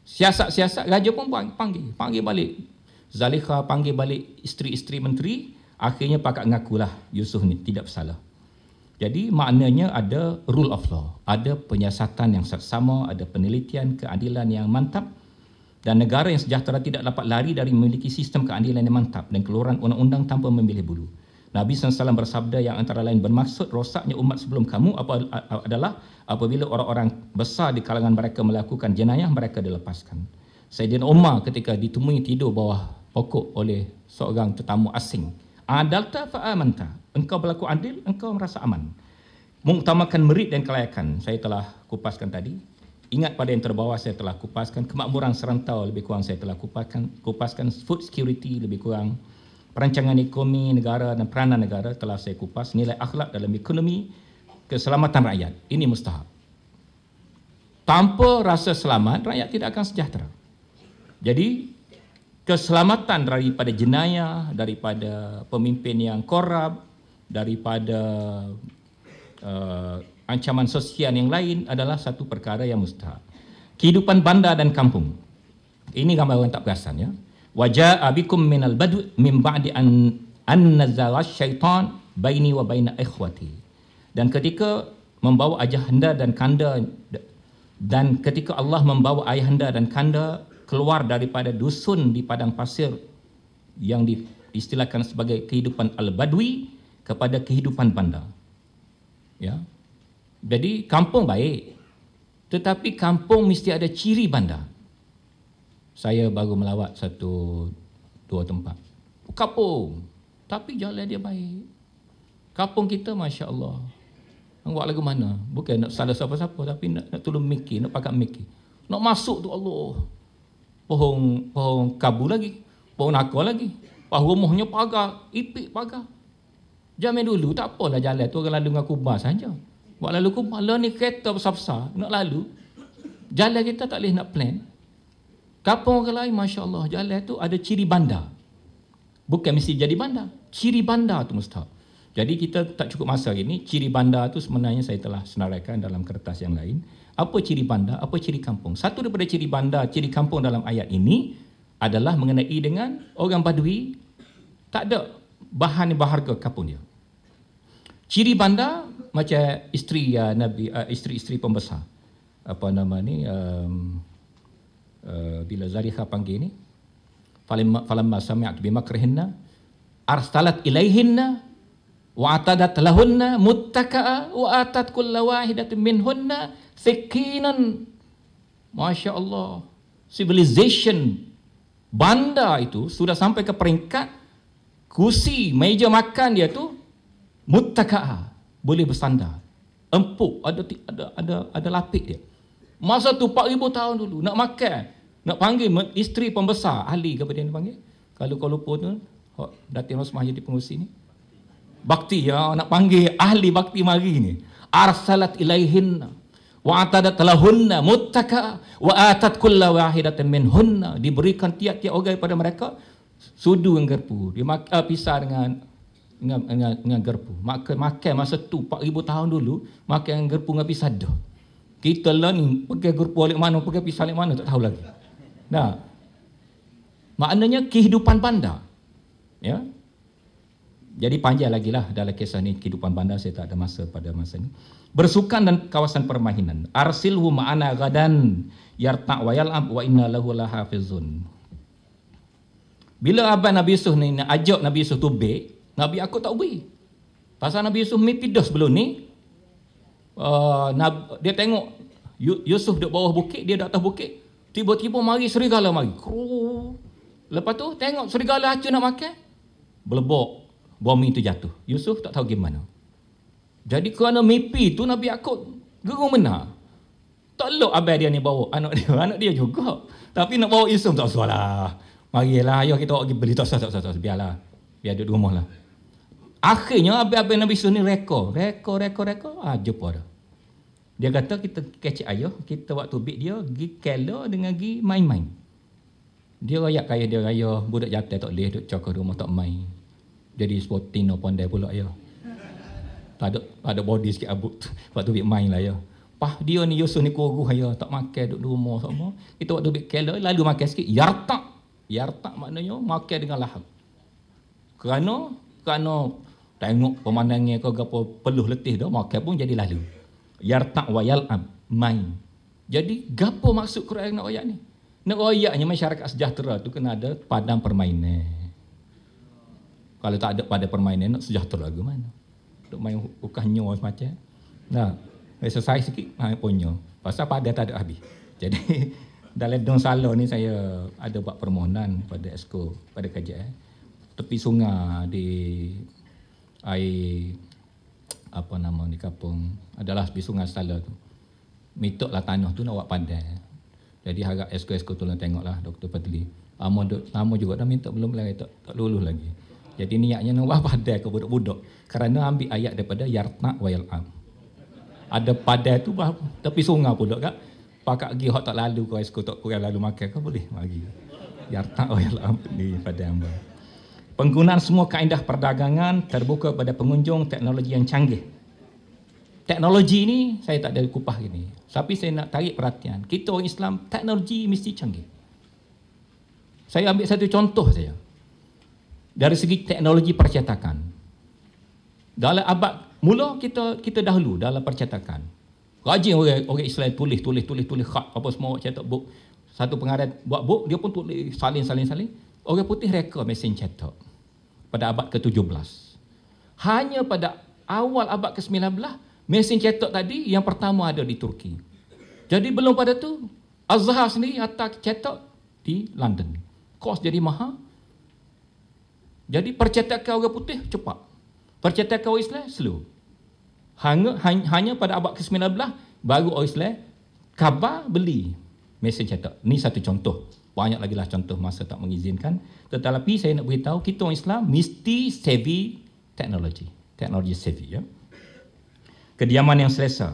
Siasat-siasat, Raja pun panggil. Panggil balik. Zalika panggil balik isteri-isteri -isteri menteri Akhirnya pakat ngakulah Yusuf ni tidak bersalah. Jadi maknanya ada rule of law, ada penyiasatan yang seksama, ada penelitian keadilan yang mantap dan negara yang sejahtera tidak dapat lari dari memiliki sistem keadilan yang mantap dan keluaran undang-undang tanpa memilih bulu. Nabi SAW bersabda yang antara lain bermaksud rosaknya umat sebelum kamu adalah apabila orang-orang besar di kalangan mereka melakukan jenayah, mereka dilepaskan. Sayyidina Umar ketika ditemui tidur bawah pokok oleh seorang tetamu asing, Adalta fa'amanta. Engkau berlaku adil, engkau merasa aman. Mengutamakan merit dan kelayakan. Saya telah kupaskan tadi. Ingat pada yang terbawah saya telah kupaskan. Kemakmuran serantau lebih kurang saya telah kupaskan. Kupaskan food security lebih kurang. Perancangan ekonomi negara dan peranan negara telah saya kupas. Nilai akhlak dalam ekonomi keselamatan rakyat. Ini mustahab. Tanpa rasa selamat, rakyat tidak akan sejahtera. Jadi, keselamatan daripada jenayah, daripada pemimpin yang korup, daripada uh, ancaman sosial yang lain adalah satu perkara yang mustahak. Kehidupan bandar dan kampung. Ini gambar orang tak perasan ya. Wajah abikum minal badu min ba'di an annazara syaitan baini wa baina ikhwati. Dan ketika membawa ajah anda dan kanda dan ketika Allah membawa ayah anda dan kanda keluar daripada dusun di padang pasir yang diistilahkan sebagai kehidupan al-badwi kepada kehidupan bandar. Ya. Jadi kampung baik. Tetapi kampung mesti ada ciri bandar. Saya baru melawat satu dua tempat. Kampung. Tapi jalan dia baik. Kampung kita Masya Allah. Buat lagu mana? Bukan nak salah siapa-siapa tapi nak, nak tolong mikir, nak pakai mikir. Nak masuk tu Allah pohon pohon kabu lagi, pohon nako lagi. Pak rumahnya pagar, ipik pagar. Jamin dulu tak apalah jalan tu orang lalu dengan kubah saja. Buat lalu kubah, lah ni kereta besar-besar nak lalu. Jalan kita tak boleh nak plan. Kapung orang lain, Masya Allah, jalan tu ada ciri bandar. Bukan mesti jadi bandar. Ciri bandar tu mustahak. Jadi kita tak cukup masa hari ni, ciri bandar tu sebenarnya saya telah senaraikan dalam kertas yang lain. Apa ciri bandar, apa ciri kampung? Satu daripada ciri bandar, ciri kampung dalam ayat ini adalah mengenai dengan orang badui tak ada bahan berharga kampung dia. Ciri bandar macam isteri ya uh, Nabi uh, isteri-isteri pembesar. Apa nama ni um, uh, bila Zariha panggil ni falamma falamma sami'at bi makrihinna arsalat ilaihinna wa atadat lahunna muttaka'a wa atat kullu minhunna Sekinan Masya Allah Civilization Bandar itu sudah sampai ke peringkat kursi, meja makan dia tu Mutaka'ah Boleh bersandar Empuk, ada ada ada, ada lapik dia Masa tu 4,000 tahun dulu Nak makan, nak panggil isteri pembesar Ahli ke apa dia panggil Kalau kau lupa tu Datin Rosmah jadi pengusi ni Bakti, ya nak panggil ahli bakti mari ni Arsalat ilaihinna wa'atadat lahunna muttaka wa'atat kulla wahidatin minhunna diberikan tiap-tiap orang kepada mereka sudu dengan garpu dia mak, uh, eh, pisah dengan dengan, dengan, dengan garpu maka makan masa tu 4000 tahun dulu makan dengan garpu dengan pisah dah kita lah ni pakai garpu balik mana pakai pisah balik mana tak tahu lagi nah maknanya kehidupan bandar ya jadi panjang lagi lah dalam kisah ni kehidupan bandar saya tak ada masa pada masa ni bersukan dan kawasan permainan. Arsilhu ma'ana gadan yarta' wa yal'ab wa inna lahu lahafizun. Bila apa Nabi Yusuf ni nak ajak Nabi Yusuf tu be, Nabi aku tak be. Pasal Nabi Yusuf mimpi dah sebelum ni, uh, dia tengok Yusuf duduk bawah bukit, dia duduk atas bukit, tiba-tiba mari serigala mari. Lepas tu tengok serigala acu nak makan, belebok, bomi tu jatuh. Yusuf tak tahu gimana. Jadi kerana mimpi tu Nabi Yaakob gerung benar. Tak lok abang dia ni bawa anak dia, anak dia juga. Tapi nak bawa isum tak usah lah. Marilah ayah kita pergi beli tak usah, tak usah, tak usah. Biarlah. Biar duduk rumah lah. Akhirnya abang-abang Nabi Yusuf ni rekor. Rekor, rekor, rekor. Ah, jumpa dah. Dia kata kita kecek ayah, kita waktu bik dia pergi kelo dengan pergi main-main. Dia rayak kaya dia raya, budak jatuh tak boleh, duduk cokor rumah tak main. Jadi sporting no pandai pula ayah tak ada tak ada body sikit abut waktu bit main lah ya pah dia ni Yusuf ni kuru ya tak makan duduk rumah sama kita waktu bit kelo lalu makan sikit yartak yartak maknanya makan dengan lahap kerana kerana tengok pemandangan kau gapo peluh letih dah makan pun jadi lalu yartak wayal ab main jadi gapo maksud Quran nak ayat ni nak ayatnya masyarakat sejahtera tu kena ada padang permainan kalau tak ada pada permainan nak sejahtera ke mana tok main ukah nyo semacam. Eh. Nah, exercise sikit ah, main ponyo. Pasal pada tak ada habis. Jadi dalam dong salo ni saya ada buat permohonan pada esko pada kerja eh. tepi sungai di air apa nama ni kampung adalah tepi sungai salo tu mitok lah tanah tu nak buat pandai eh. jadi harap esko esko tolong tengok lah doktor Patli lama, lama juga dah minta belum lagi tak, tak lulus lagi jadi niatnya Allah pada ke budak-budak. Kerana ambil ayat daripada Yartna wa yal'am. Ada pada tu bah, tepi sungai pula kak. Pakak pergi hot tak lalu ke esko tak kurang lalu makan ke boleh lagi. Yartna wa yal'am ni pada hamba. Penggunaan semua kaedah perdagangan terbuka pada pengunjung teknologi yang canggih. Teknologi ni saya tak ada kupah gini. Tapi saya nak tarik perhatian. Kita orang Islam teknologi mesti canggih. Saya ambil satu contoh saja dari segi teknologi percetakan. Dalam abad mula kita kita dahulu dalam percetakan. Rajin orang orang Islam tulis tulis tulis tulis khat apa semua cetak buk. Satu pengarah buat buk dia pun tulis salin salin salin. Orang putih reka mesin cetak. Pada abad ke-17. Hanya pada awal abad ke-19 mesin cetak tadi yang pertama ada di Turki. Jadi belum pada tu Azhar sendiri atas cetak di London. Kos jadi mahal jadi percetakan orang putih cepat. Percetakan orang Islam slow. Hanya, hanya pada abad ke-19 baru orang Islam khabar beli mesin cetak. Ini satu contoh. Banyak lagi lah contoh masa tak mengizinkan. Tetapi saya nak beritahu kita orang Islam mesti savvy teknologi. Teknologi savvy ya. Kediaman yang selesa.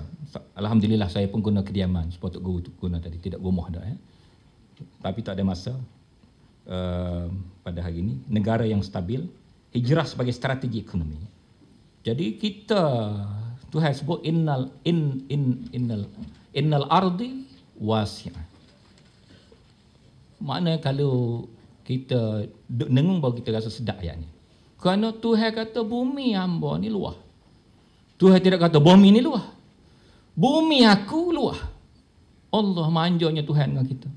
Alhamdulillah saya pun guna kediaman. Sebab Tok guna tadi. Tidak gomoh dah ya. Tapi tak ada masa. Uh, pada hari ini, negara yang stabil, hijrah sebagai strategi ekonomi. Jadi kita Tuhan sebut innal in in innal innal ardi wasi'ah. Mana kalau kita nengung bawa kita rasa sedap ayat ni. Kerana Tuhan kata bumi hamba ni luah. Tuhan tidak kata bumi ni luah. Bumi aku luah. Allah manjanya Tuhan dengan kita.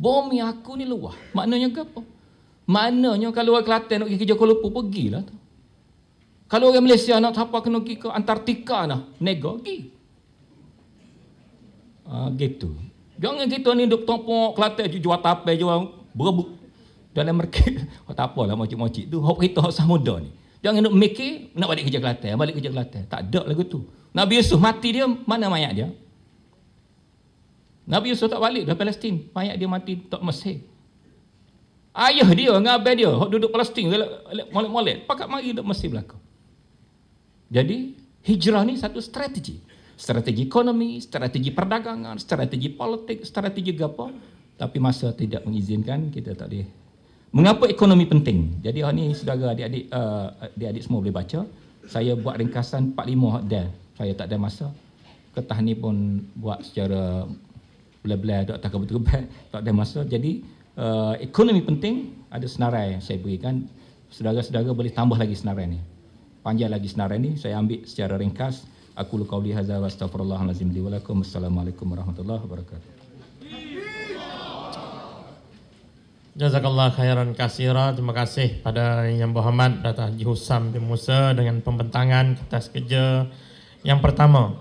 Bumi aku ni luah. Maknanya apa? Maknanya kalau orang Kelantan nak pergi kerja Kuala Lumpur, pergilah. Kalau orang Malaysia nak apa kena pergi ke Antartika nak, nego pergi. Ha, gitu. Jangan kita ni duk tompok Kelantan jual tape jual berebut dalam market. Oh, tak apalah macik-macik tu. Hop kita sama muda ni. Jangan nak mikir nak balik kerja Kelantan, balik kerja Kelantan. Tak ada lagu tu. Nabi Yusuf mati dia, mana mayat dia? Nabi Yusuf tak balik dah Palestin. Mayat dia mati tak Mesir. Ayah dia dengan abang dia hok duduk Palestin molek-molek. Pakat mari duduk mesti belakang. Jadi hijrah ni satu strategi. Strategi ekonomi, strategi perdagangan, strategi politik, strategi gapo tapi masa tidak mengizinkan kita tak boleh. Mengapa ekonomi penting? Jadi hari ni saudara adik-adik eh, adik-adik uh, semua boleh baca. Saya buat ringkasan 45 hok dan saya tak ada masa. Ketah ni pun buat secara bela-bela tak tak betul tak ada masa. Jadi uh, ekonomi penting ada senarai saya berikan saudara-saudara boleh tambah lagi senarai ni panjang lagi senarai ni saya ambil secara ringkas aku lu qauli hadza wa astaghfirullahalazim li wa assalamualaikum warahmatullahi wabarakatuh Jazakallah khairan kasira Terima kasih pada Yang Muhammad Datang Haji Husam bin Musa Dengan pembentangan kertas kerja Yang pertama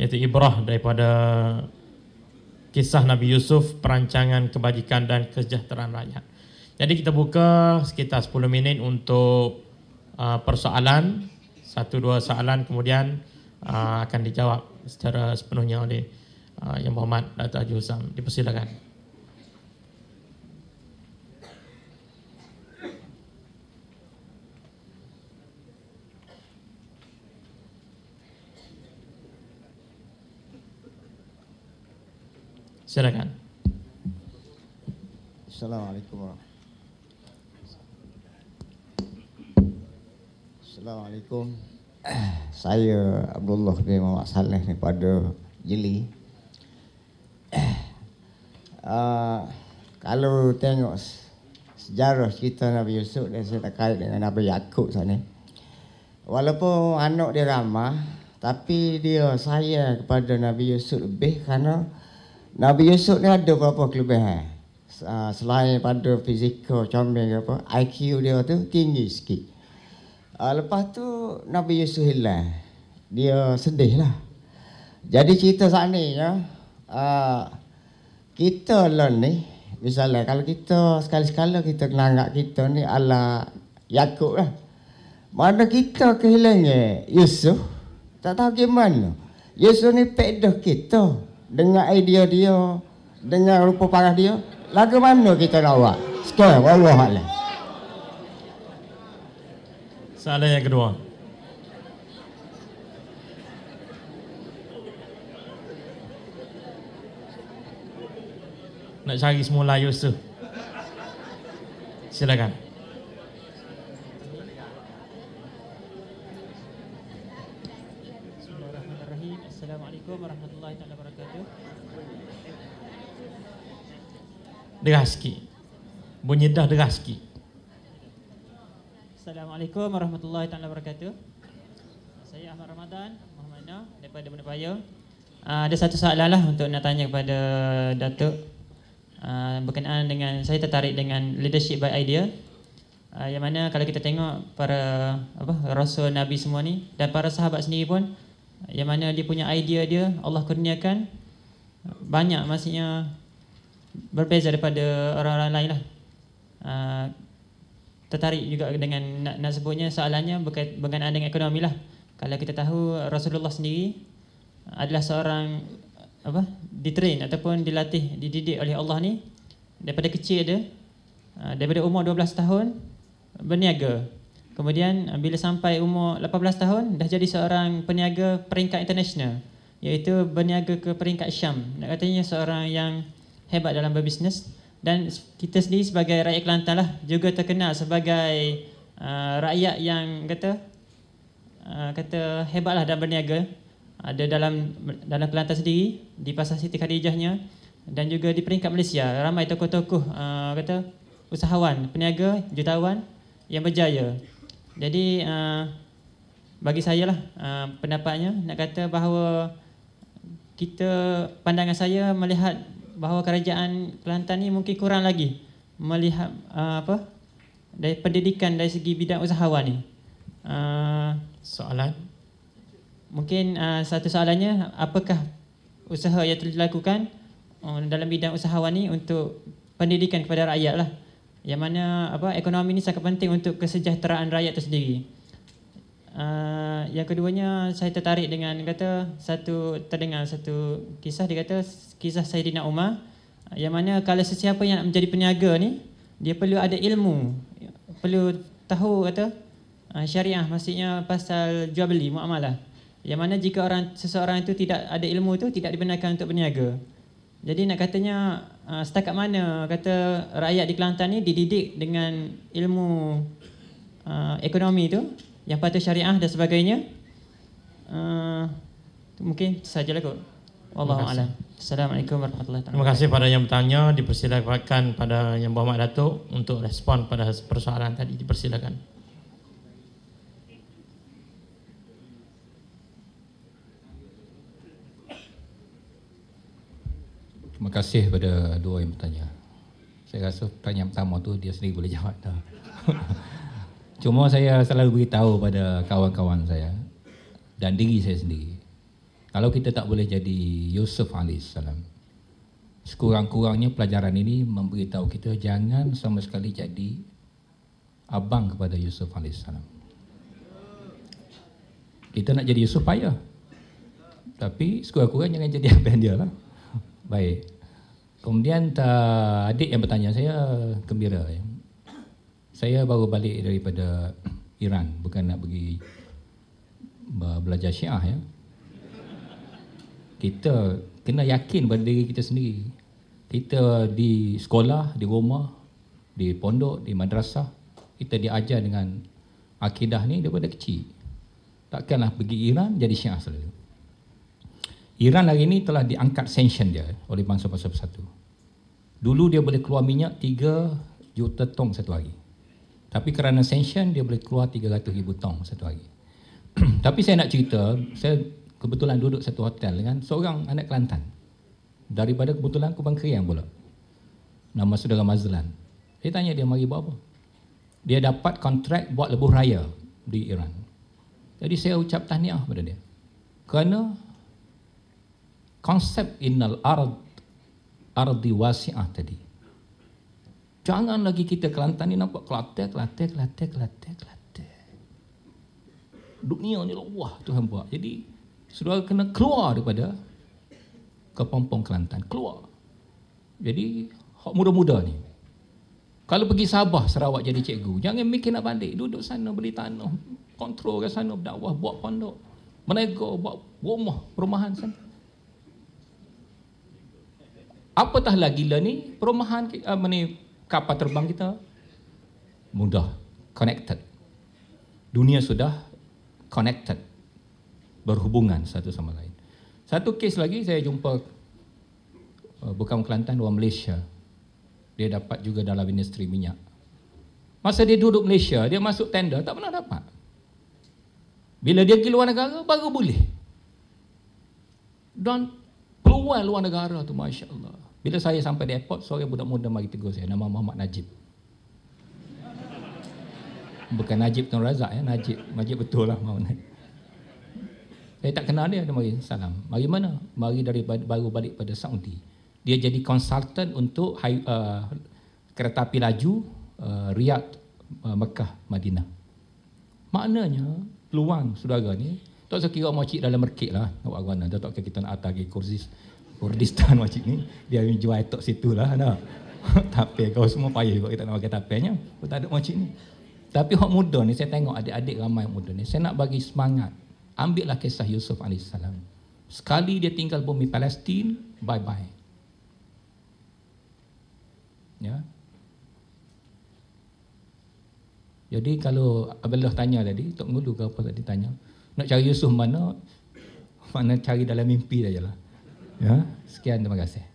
Iaitu Ibrah daripada kisah Nabi Yusuf, perancangan kebajikan dan kesejahteraan rakyat. Jadi kita buka sekitar 10 minit untuk uh, persoalan, satu dua soalan kemudian uh, akan dijawab secara sepenuhnya oleh uh, Yang Berhormat Dato' Haji Husam. Dipersilakan. Silakan. Assalamualaikum Assalamualaikum. Saya Abdullah bin Muhammad Saleh daripada Jeli. Uh, kalau tengok sejarah cerita Nabi Yusuf dan saya terkait dengan Nabi Yakub sana. Walaupun anak dia ramah tapi dia sayang kepada Nabi Yusuf lebih kerana Nabi Yusuf ni ada berapa kelebihan? Ah, selain pada fizikal comel ke apa, IQ dia tu tinggi sikit. Ah, lepas tu Nabi Yusuf hilang. Dia sedih lah. Jadi cerita saat ni ya. Ah, kita learn ni, misalnya kalau kita sekali-sekala kita kenangak kita ni ala Yakub lah. Mana kita kehilangan Yusuf, tak tahu gimana. Yusuf ni pedah kita. Dengar idea dia dengar rupa parah dia lagu mana kita lawak sekali Allah Allah soalan yang kedua nak cari semula Yusuf silakan deras sikit. Bunyi dah deras sikit. Assalamualaikum warahmatullahi taala wabarakatuh. Saya Ahmad Ramadan, Muhammadina daripada Bunda Paya. Ah, ada satu soalan lah untuk nak tanya kepada Datuk ah, berkenaan dengan saya tertarik dengan leadership by idea. Ah, yang mana kalau kita tengok para apa rasul nabi semua ni dan para sahabat sendiri pun yang mana dia punya idea dia Allah kurniakan banyak maksudnya berbeza daripada orang-orang lain lah. Uh, tertarik juga dengan nak, nak sebutnya soalannya berkait, berkenaan dengan ekonomi lah. Kalau kita tahu Rasulullah sendiri adalah seorang apa ditrain ataupun dilatih dididik oleh Allah ni daripada kecil dia ah, daripada umur 12 tahun berniaga kemudian ah, bila sampai umur 18 tahun dah jadi seorang peniaga peringkat international iaitu berniaga ke peringkat Syam nak katanya seorang yang hebat dalam berbisnes dan kita sendiri sebagai rakyat Kelantan lah juga terkenal sebagai uh, rakyat yang kata uh, kata hebatlah dalam berniaga ada dalam dalam Kelantan sendiri di Pasar Siti Khadijahnya dan juga di peringkat Malaysia ramai tokoh-tokoh uh, kata usahawan, peniaga, jutawan yang berjaya. Jadi uh, bagi saya lah uh, pendapatnya nak kata bahawa kita pandangan saya melihat bahawa kerajaan Kelantan ni mungkin kurang lagi melihat uh, apa dari pendidikan dari segi bidang usahawan ni. Uh, soalan mungkin uh, satu soalannya apakah usaha yang telah dilakukan uh, dalam bidang usahawan ini untuk pendidikan kepada rakyat lah yang mana apa ekonomi ini sangat penting untuk kesejahteraan rakyat tersendiri sendiri. Ah, yang keduanya saya tertarik dengan kata satu terdengar satu kisah dia kata kisah Saidina Umar yang mana kalau sesiapa yang nak menjadi peniaga ni dia perlu ada ilmu perlu tahu kata ah, syariah maksudnya pasal jual beli muamalah yang mana jika orang seseorang itu tidak ada ilmu tu tidak dibenarkan untuk berniaga jadi nak katanya ah, setakat mana kata rakyat di Kelantan ni dididik dengan ilmu uh, ekonomi tu yang patuh syariah dan sebagainya uh, mungkin sajalah kot Wallahualam Assalamualaikum warahmatullahi wabarakatuh Terima kasih pada yang bertanya dipersilakan pada yang berhormat Datuk untuk respon pada persoalan tadi dipersilakan Terima kasih kepada dua yang bertanya saya rasa tanya pertama tu dia sendiri boleh jawab dah Cuma saya selalu beritahu pada kawan-kawan saya dan diri saya sendiri. Kalau kita tak boleh jadi Yusuf alaihissalam, sekurang-kurangnya pelajaran ini memberitahu kita jangan sama sekali jadi abang kepada Yusuf alaihissalam. Kita nak jadi Yusuf payah. Tapi sekurang-kurangnya jangan jadi abang dia lah. Baik. Kemudian adik yang bertanya saya gembira. Ya saya baru balik daripada Iran bukan nak pergi belajar syiah ya kita kena yakin pada diri kita sendiri kita di sekolah di rumah di pondok di madrasah kita diajar dengan akidah ni daripada kecil takkanlah pergi Iran jadi syiah selalu Iran hari ini telah diangkat sanction dia oleh bangsa-bangsa bersatu. Dulu dia boleh keluar minyak 3 juta tong satu hari. Tapi kerana sanction dia boleh keluar 300 ribu tong satu hari. Tapi saya nak cerita, saya kebetulan duduk satu hotel dengan seorang anak Kelantan. Daripada kebetulan aku Kubang yang pula. Nama saudara Mazlan. Saya tanya dia mari buat apa? Dia dapat kontrak buat lebuh raya di Iran. Jadi saya ucap tahniah kepada dia. Kerana konsep innal ard ardi wasi'ah tadi. Jangan lagi kita Kelantan ni nampak kelatek, Kelantan, Kelantan, Kelantan, Kelantan. Dunia ni Allah Tuhan buat. Jadi, saudara kena keluar daripada kepompong Kelantan. Keluar. Jadi, hak muda-muda ni. Kalau pergi Sabah, Sarawak jadi cikgu. Jangan mikir nak balik. Duduk sana, beli tanah. Kontrol ke sana, berdakwah, buat pondok. Menegur, buat rumah, perumahan sana. Apatah lagi lah ni, perumahan, uh, kapal terbang kita mudah connected dunia sudah connected berhubungan satu sama lain satu kes lagi saya jumpa uh, bukan Kelantan orang Malaysia dia dapat juga dalam industri minyak masa dia duduk Malaysia dia masuk tender tak pernah dapat bila dia pergi luar negara baru boleh dan keluar luar negara tu masya-Allah bila saya sampai di airport, seorang budak muda mari tegur saya. Nama Muhammad Najib. Bukan Najib Tun Razak ya, Najib. Najib betul lah Muhammad Najib. Saya tak kenal dia, dia mari salam. Mari mana? Mari dari baru balik pada Saudi. Dia jadi konsultan untuk uh, kereta api laju uh, Riyadh, uh, Mekah, Madinah. Maknanya, peluang saudara ni, tak usah kira makcik dalam merkit lah, tak buat kita nak atas lagi Kurdistan oh, macam ni dia jual itu situ lah nah. tapi kau semua payah kau kita nak pakai tapenya kau tak ada macam ni tapi hak muda ni saya tengok adik-adik ramai muda ni saya nak bagi semangat Ambil lah kisah Yusuf AS sekali dia tinggal bumi Palestin bye bye ya jadi kalau Abdullah tanya tadi Tok Ngulu ke apa tadi tanya nak cari Yusuf mana mana cari dalam mimpi saja lah Ya, sekian terima kasih.